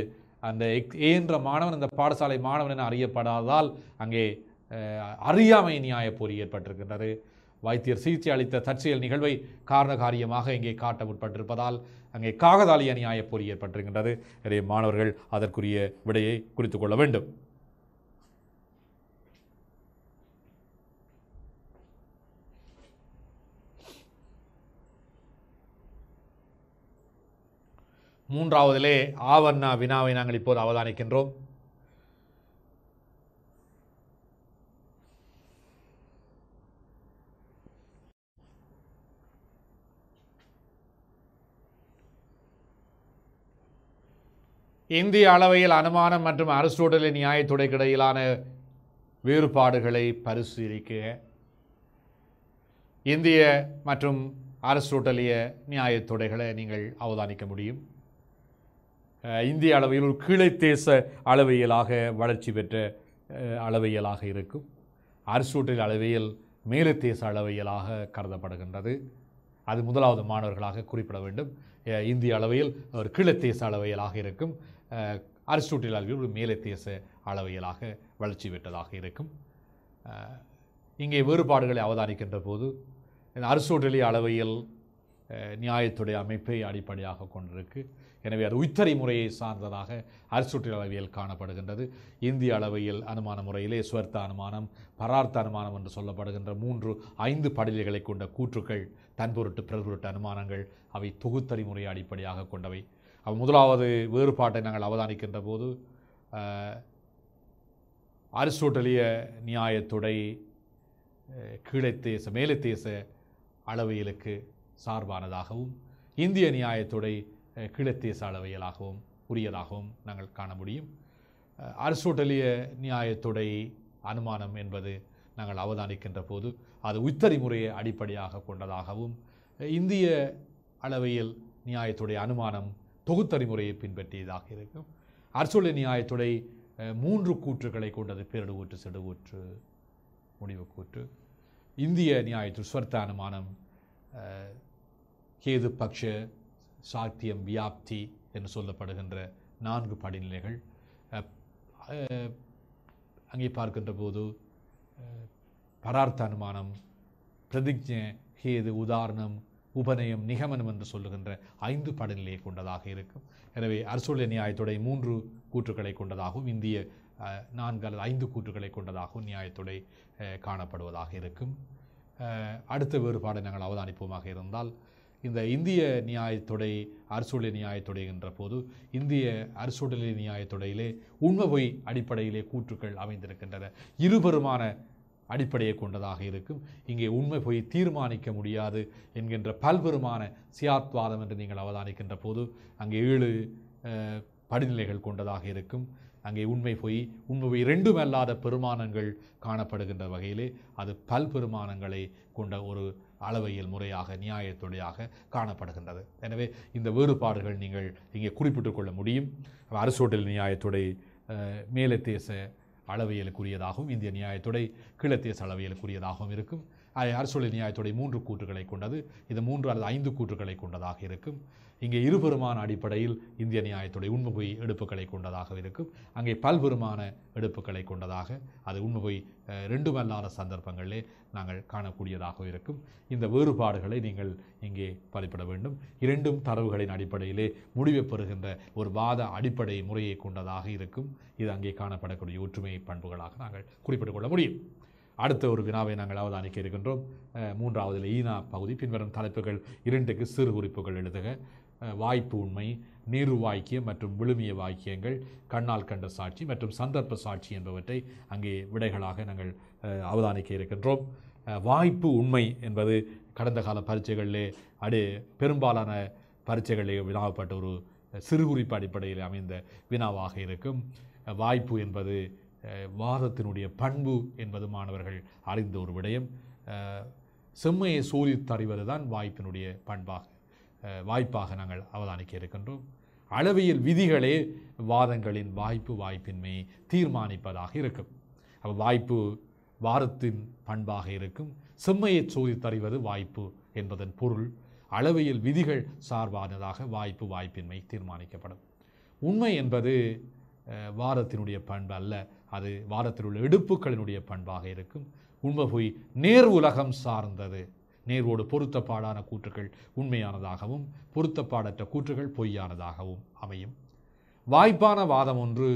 அந்த ஏன்ற மாணவன் அந்த பாடசாலை மாணவன் என அறியப்படாததால் அங்கே அறியாமை நியாய போரி ஏற்பட்டிருக்கின்றது வைத்தியர் சிகிச்சை அளித்த தற்செயல் நிகழ்வை காரண காரியமாக இங்கே காட்ட முற்பட்டிருப்பதால் அங்கே காகதாலிய நியாய போரி ஏற்பட்டிருக்கின்றது எனவே மாணவர்கள் அதற்குரிய விடையை குறித்து கொள்ள வேண்டும் மூன்றாவதிலே ஆவர்ணா வினாவை நாங்கள் இப்போது அவதானிக்கின்றோம் இந்திய அளவையில் அனுமானம் மற்றும் அரிஸ்டோட்டலின் நியாயத்துடைக்கிடையிலான வேறுபாடுகளை பரிசீலிக்க இந்திய மற்றும் அரிஸ்டோட்டலிய நியாயத்துடைகளை நீங்கள் அவதானிக்க முடியும் இந்திய அளவையில் ஒரு கீழே தேச அளவியலாக வளர்ச்சி பெற்ற அளவியலாக இருக்கும் அரிஸ்டோட்டில் அளவியல் மேலே தேச அளவியலாக கருதப்படுகின்றது அது முதலாவது மாணவர்களாக குறிப்பிட வேண்டும் இந்திய அளவையில் ஒரு கீழே தேச அளவியலாக இருக்கும் அரிஸ்டோட்டில் அளவில் ஒரு மேலே தேச அளவியலாக வளர்ச்சி பெற்றதாக இருக்கும் இங்கே வேறுபாடுகளை அவதானிக்கின்ற போது அரிஸ்டோட்டலிய அளவியல் நியாயத்துடைய அமைப்பை அடிப்படையாக கொண்டிருக்கு எனவே அது உய்த்தறி முறையை சார்ந்ததாக அரிசுற்றில் அளவியல் காணப்படுகின்றது இந்திய அளவையில் அனுமான முறையிலே ஸ்வர்த்த அனுமானம் பரார்த்த அனுமானம் என்று சொல்லப்படுகின்ற மூன்று ஐந்து படிலைகளை கொண்ட கூற்றுக்கள் தன்பொருட்டு பிறர்பொருட்டு அனுமானங்கள் அவை தொகுத்தறி முறையை அடிப்படையாக கொண்டவை அவ முதலாவது வேறுபாட்டை நாங்கள் அவதானிக்கின்ற போது அரிஸ்டோட்டலிய நியாயத்துடை கீழத்தேச மேலத்தேச அளவியலுக்கு சார்பானதாகவும் இந்திய நியாயத்துடை கிழத்தேச அளவையலாகவும் உரியதாகவும் நாங்கள் காண முடியும் அரசோட்டலிய நியாயத்துடை அனுமானம் என்பது நாங்கள் அவதானிக்கின்ற போது அது உத்தரி முறையை அடிப்படையாக கொண்டதாகவும் இந்திய அளவையில் நியாயத்துடைய அனுமானம் தொகுத்தறி முறையை பின்பற்றியதாக இருக்கும் அரசொலி நியாயத்துடை மூன்று கூற்றுகளை கொண்டது பேரிடுகூற்று செடுகூற்று முடிவு கூற்று இந்திய நியாயத்து ஸ்வர்த்த அனுமானம் கேது பக்ஷ சாத்தியம் வியாப்தி என்று சொல்லப்படுகின்ற நான்கு படிநிலைகள் அங்கே பார்க்கின்ற போது பரார்த்த அனுமானம் பிரதிஜ ஹேது உதாரணம் உபநயம் நிகமனம் என்று சொல்லுகின்ற ஐந்து படநிலையை கொண்டதாக இருக்கும் எனவே அரசுள்ள நியாயத்துடைய மூன்று கூற்றுக்களை கொண்டதாகவும் இந்திய நான்கு அல்லது ஐந்து கூற்றுக்களை கொண்டதாகவும் நியாயத்துடை காணப்படுவதாக இருக்கும் அடுத்த வேறுபாடு நாங்கள் அவதானிப்போமாக இருந்தால் இந்த இந்திய நியாயத்துடை அரசுடை நியாயத்தொடை என்ற போது இந்திய அரசுடலை நியாயத்துடையிலே உண்மை பொய் அடிப்படையிலே கூற்றுக்கள் அமைந்திருக்கின்றன இருபெருமான அடிப்படையை கொண்டதாக இருக்கும் இங்கே உண்மை போய் தீர்மானிக்க முடியாது என்கின்ற பல்பெருமான சியாத்வாதம் என்று நீங்கள் அவதானிக்கின்ற போது அங்கே ஏழு படிநிலைகள் கொண்டதாக இருக்கும் அங்கே உண்மை போய் உண்மை ரெண்டுமல்லாத ரெண்டும் அல்லாத பெருமானங்கள் காணப்படுகின்ற வகையிலே அது பல்பெருமானங்களை கொண்ட ஒரு அளவையில் முறையாக நியாயத்தொழியாக காணப்படுகின்றது எனவே இந்த வேறுபாடுகள் நீங்கள் இங்கே குறிப்பிட்டு கொள்ள முடியும் அரசோட்டல் நியாயத்துடை மேலத்தேச அளவியலுக்குரியதாகவும் இந்திய நியாயத்துடை கீழத்தேச அளவியலுக்குரியதாகவும் இருக்கும் அரசுள்ள நியாயத்துடைய மூன்று கூற்றுகளை கொண்டது இது மூன்று அல்லது ஐந்து கூற்றுகளை கொண்டதாக இருக்கும் இங்கே இருபெருமான அடிப்படையில் இந்திய நியாயத்துடைய உண்மை எடுப்புகளை கொண்டதாக இருக்கும் அங்கே பல்பெருமான எடுப்புகளை கொண்டதாக அது உண்மை ரெண்டுமல்லாத சந்தர்ப்பங்களிலே நாங்கள் காணக்கூடியதாக இருக்கும் இந்த வேறுபாடுகளை நீங்கள் இங்கே பதிப்பிட வேண்டும் இரண்டும் தரவுகளின் அடிப்படையிலே முடிவை பெறுகின்ற ஒரு வாத அடிப்படை முறையை கொண்டதாக இருக்கும் இது அங்கே காணப்படக்கூடிய ஒற்றுமை பண்புகளாக நாங்கள் குறிப்பிட்டுக் கொள்ள முடியும் அடுத்த ஒரு வினாவை நாங்கள் அவதானிக்க இருக்கின்றோம் மூன்றாவதில் ஈனா பகுதி பின்வரும் தலைப்புகள் இரண்டுக்கு சிறு குறிப்புகள் எழுதுக வாய்ப்பு உண்மை வாக்கியம் மற்றும் விழுமிய வாக்கியங்கள் கண்ணால் கண்ட சாட்சி மற்றும் சந்தர்ப்ப சாட்சி என்பவற்றை அங்கே விடைகளாக நாங்கள் அவதானிக்க இருக்கின்றோம் வாய்ப்பு உண்மை என்பது கடந்த கால பரீட்சைகளிலே அடி பெரும்பாலான பரீட்சைகளிலே வினாவப்பட்ட ஒரு சிறு குறிப்பு அடிப்படையில் அமைந்த வினாவாக இருக்கும் வாய்ப்பு என்பது வாதத்தினுடைய பண்பு என்பது மாணவர்கள் அறிந்த ஒரு விடயம் செம்மையை சோதித்தறிவது தான் வாய்ப்பினுடைய பண்பாக வாய்ப்பாக நாங்கள் அவதானிக்க இருக்கின்றோம் அளவியல் விதிகளே வாதங்களின் வாய்ப்பு வாய்ப்பின்மையை தீர்மானிப்பதாக இருக்கும் அப்போ வாய்ப்பு வாரத்தின் பண்பாக இருக்கும் செம்மையை சோதித்தறிவது வாய்ப்பு என்பதன் பொருள் அளவியல் விதிகள் சார்பானதாக வாய்ப்பு வாய்ப்பின்மை தீர்மானிக்கப்படும் உண்மை என்பது வாரத்தினுடைய பண்பு அல்ல அது வாரத்தில் உள்ள எடுப்புகளினுடைய பண்பாக இருக்கும் உண்மை போய் நேர் உலகம் சார்ந்தது நேர்வோடு பொருத்தப்பாடான கூற்றுகள் உண்மையானதாகவும் பொருத்தப்பாடற்ற கூற்றுகள் பொய்யானதாகவும் அமையும் வாய்ப்பான வாதம் ஒன்று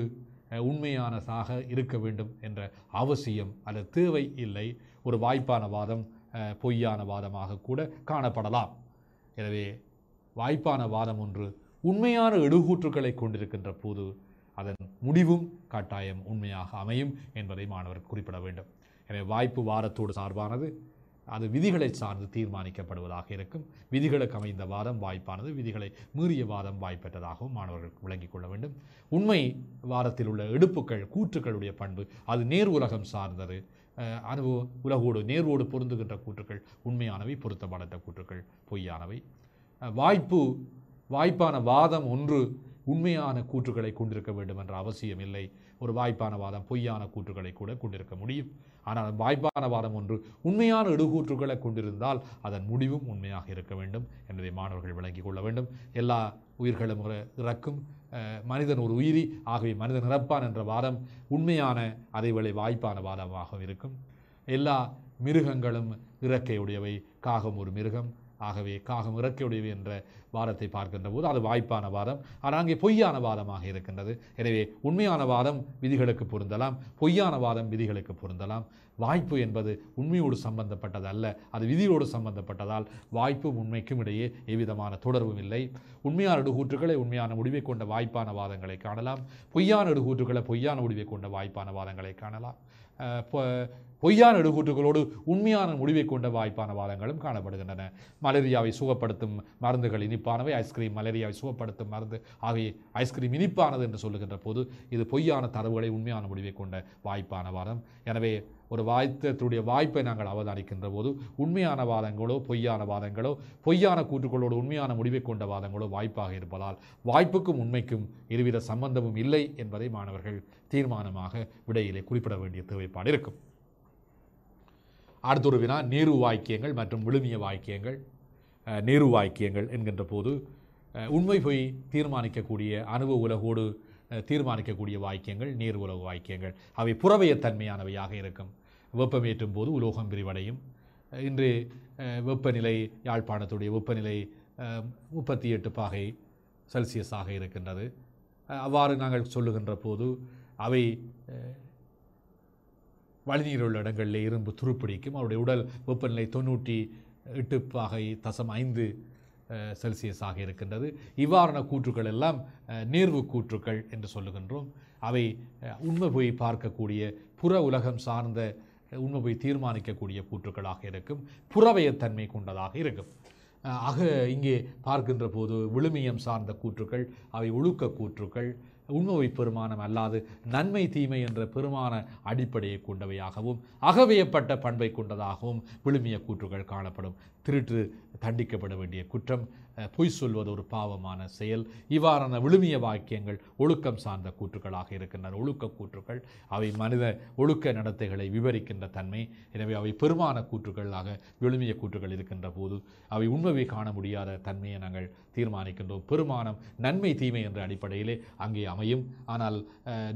உண்மையானதாக இருக்க வேண்டும் என்ற அவசியம் அல்லது தேவை இல்லை ஒரு வாய்ப்பான வாதம் பொய்யான வாதமாக கூட காணப்படலாம் எனவே வாய்ப்பான வாதம் ஒன்று உண்மையான எடுகூற்றுகளை கொண்டிருக்கின்ற போது அதன் முடிவும் கட்டாயம் உண்மையாக அமையும் என்பதை மாணவர் குறிப்பிட வேண்டும் எனவே வாய்ப்பு வாரத்தோடு சார்பானது அது விதிகளை சார்ந்து தீர்மானிக்கப்படுவதாக இருக்கும் விதிகளுக்கு அமைந்த வாதம் வாய்ப்பானது விதிகளை மீறிய வாதம் வாய்ப்பற்றதாகவும் மாணவர்கள் விளங்கிக் கொள்ள வேண்டும் உண்மை வாரத்தில் உள்ள எடுப்புகள் கூற்றுக்களுடைய பண்பு அது நேர் உலகம் சார்ந்தது அனுபவ உலகோடு நேர்வோடு பொருந்துகின்ற கூற்றுக்கள் உண்மையானவை பொருத்தமடைந்த கூற்றுக்கள் பொய்யானவை வாய்ப்பு வாய்ப்பான வாதம் ஒன்று உண்மையான கூற்றுகளை கொண்டிருக்க வேண்டும் என்ற அவசியம் இல்லை ஒரு வாய்ப்பான வாதம் பொய்யான கூற்றுகளை கூட கொண்டிருக்க முடியும் ஆனால் வாய்ப்பான வாதம் ஒன்று உண்மையான இடுகூற்றுகளை கொண்டிருந்தால் அதன் முடிவும் உண்மையாக இருக்க வேண்டும் என்பதை மாணவர்கள் விளங்கிக் கொள்ள வேண்டும் எல்லா உயிர்களும் இறக்கும் மனிதன் ஒரு உயிரி ஆகவே மனிதன் இறப்பான் என்ற வாதம் உண்மையான அதேவேளை வாய்ப்பான வாதமாகவும் இருக்கும் எல்லா மிருகங்களும் இறக்கையுடையவை காகம் ஒரு மிருகம் ஆகவே காகம் இறக்கையுடையவை என்ற வாரத்தை பார்க்கின்ற போது அது வாய்ப்பான வாரம் ஆனால் அங்கே பொய்யான வாரமாக இருக்கின்றது எனவே உண்மையான வாரம் விதிகளுக்கு பொருந்தலாம் பொய்யான வாரம் விதிகளுக்கு பொருந்தலாம் வாய்ப்பு என்பது உண்மையோடு சம்பந்தப்பட்டதல்ல அது விதியோடு சம்பந்தப்பட்டதால் வாய்ப்பும் உண்மைக்கும் இடையே எவ்விதமான தொடர்பும் இல்லை உண்மையான இடுகூற்றுகளை உண்மையான முடிவை கொண்ட வாய்ப்பான வாதங்களை காணலாம் பொய்யான இடுகூற்றுகளை பொய்யான முடிவை கொண்ட வாய்ப்பான வாதங்களை காணலாம் பொய்யான எடுகூற்றுகளோடு உண்மையான முடிவை கொண்ட வாய்ப்பான வாதங்களும் காணப்படுகின்றன மலேரியாவை சுகப்படுத்தும் மருந்துகள் இனிப்பானவை ஐஸ்கிரீம் மலேரியாவை சுகப்படுத்தும் மருந்து ஆகிய ஐஸ்கிரீம் இனிப்பானது என்று சொல்லுகின்ற போது இது பொய்யான தரவுகளை உண்மையான முடிவை கொண்ட வாய்ப்பான வாதம் எனவே ஒரு வாய்த்தத்துடைய வாய்ப்பை நாங்கள் அவதானிக்கின்ற போது உண்மையான வாதங்களோ பொய்யான வாதங்களோ பொய்யான கூற்றுக்களோடு உண்மையான முடிவை கொண்ட வாதங்களோ வாய்ப்பாக இருப்பதால் வாய்ப்புக்கும் உண்மைக்கும் இருவித சம்பந்தமும் இல்லை என்பதை மாணவர்கள் தீர்மானமாக விடையிலே குறிப்பிட வேண்டிய தேவைப்பாடு இருக்கும் அடுத்தொரு வினா நேரு வாக்கியங்கள் மற்றும் விழுமிய வாக்கியங்கள் நேரு வாக்கியங்கள் என்கின்ற போது உண்மை பொய் தீர்மானிக்கக்கூடிய அனுபவ உலகோடு தீர்மானிக்கக்கூடிய வாக்கியங்கள் நீர் உலக வாக்கியங்கள் அவை தன்மையானவையாக இருக்கும் வெப்பமேற்றும் போது உலோகம் விரிவடையும் இன்று வெப்பநிலை யாழ்ப்பாணத்துடைய வெப்பநிலை முப்பத்தி எட்டு பாகை செல்சியஸாக இருக்கின்றது அவ்வாறு நாங்கள் சொல்லுகின்ற போது அவை வழிநீர் உள்ள இடங்களில் இரும்பு துருப்பிடிக்கும் அவருடைய உடல் வெப்பநிலை தொண்ணூற்றி எட்டு பாகை தசம் ஐந்து செல்சியஸ் ஆக இருக்கின்றது இவ்வாறான கூற்றுக்கள் எல்லாம் நேர்வு கூற்றுக்கள் என்று சொல்லுகின்றோம் அவை உண்மை போய் பார்க்கக்கூடிய புற உலகம் சார்ந்த உண்மை போய் தீர்மானிக்கக்கூடிய கூற்றுக்களாக இருக்கும் புறவயத்தன்மை கொண்டதாக இருக்கும் ஆக இங்கே பார்க்கின்ற போது விழுமியம் சார்ந்த கூற்றுக்கள் அவை ஒழுக்க கூற்றுக்கள் உண்மை பெருமானம் அல்லாது நன்மை தீமை என்ற பெருமான அடிப்படையை கொண்டவையாகவும் அகவியப்பட்ட பண்பை கொண்டதாகவும் விழுமிய கூற்றுகள் காணப்படும் திருட்டு தண்டிக்கப்பட வேண்டிய குற்றம் பொய் சொல்வது ஒரு பாவமான செயல் இவ்வாறான விழுமிய வாக்கியங்கள் ஒழுக்கம் சார்ந்த கூற்றுக்களாக இருக்கின்றன ஒழுக்க கூற்றுக்கள் அவை மனித ஒழுக்க நடத்தைகளை விவரிக்கின்ற தன்மை எனவே அவை பெருமான கூற்றுக்களாக விழுமிய கூற்றுகள் இருக்கின்ற போது அவை உண்மையை காண முடியாத தன்மையை நாங்கள் தீர்மானிக்கின்றோம் பெருமானம் நன்மை தீமை என்ற அடிப்படையிலே அங்கே அமையும் ஆனால்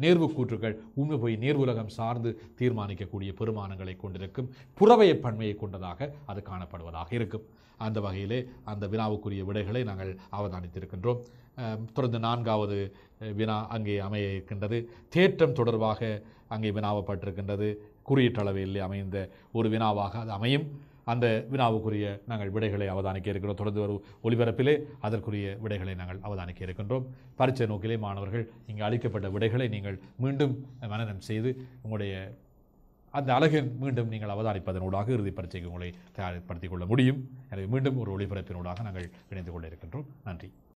நேர்வு கூற்றுகள் உண்மை போய் நேர்வுலகம் சார்ந்து தீர்மானிக்கக்கூடிய பெருமானங்களை கொண்டிருக்கும் புறவைய பன்மையை கொண்டதாக அது காணப்படுவதாக இருக்கும் இருக்கும் அந்த வகையிலே அந்த வினாவுக்குரிய விடைகளை நாங்கள் அவதானித்திருக்கின்றோம் தொடர்ந்து நான்காவது வினா அங்கே அமைய இருக்கின்றது தேற்றம் தொடர்பாக அங்கே வினாவப்பட்டிருக்கின்றது குறியீட்டளவில் அமைந்த ஒரு வினாவாக அது அமையும் அந்த வினாவுக்குரிய நாங்கள் விடைகளை அவதானிக்க இருக்கிறோம் தொடர்ந்து ஒரு ஒளிபரப்பிலே அதற்குரிய விடைகளை நாங்கள் அவதானிக்க இருக்கின்றோம் பரீட்சை நோக்கிலே மாணவர்கள் இங்கே அளிக்கப்பட்ட விடைகளை நீங்கள் மீண்டும் மனநம் செய்து உங்களுடைய அந்த அழகை மீண்டும் நீங்கள் அவதானிப்பதனூடாக இறுதி பரீட்சைக்கு உங்களை தயாரிப்படுத்திக் கொள்ள முடியும் எனவே மீண்டும் ஒரு ஒளிபரப்பினூடாக நாங்கள் இணைந்து கொள்ள இருக்கின்றோம் நன்றி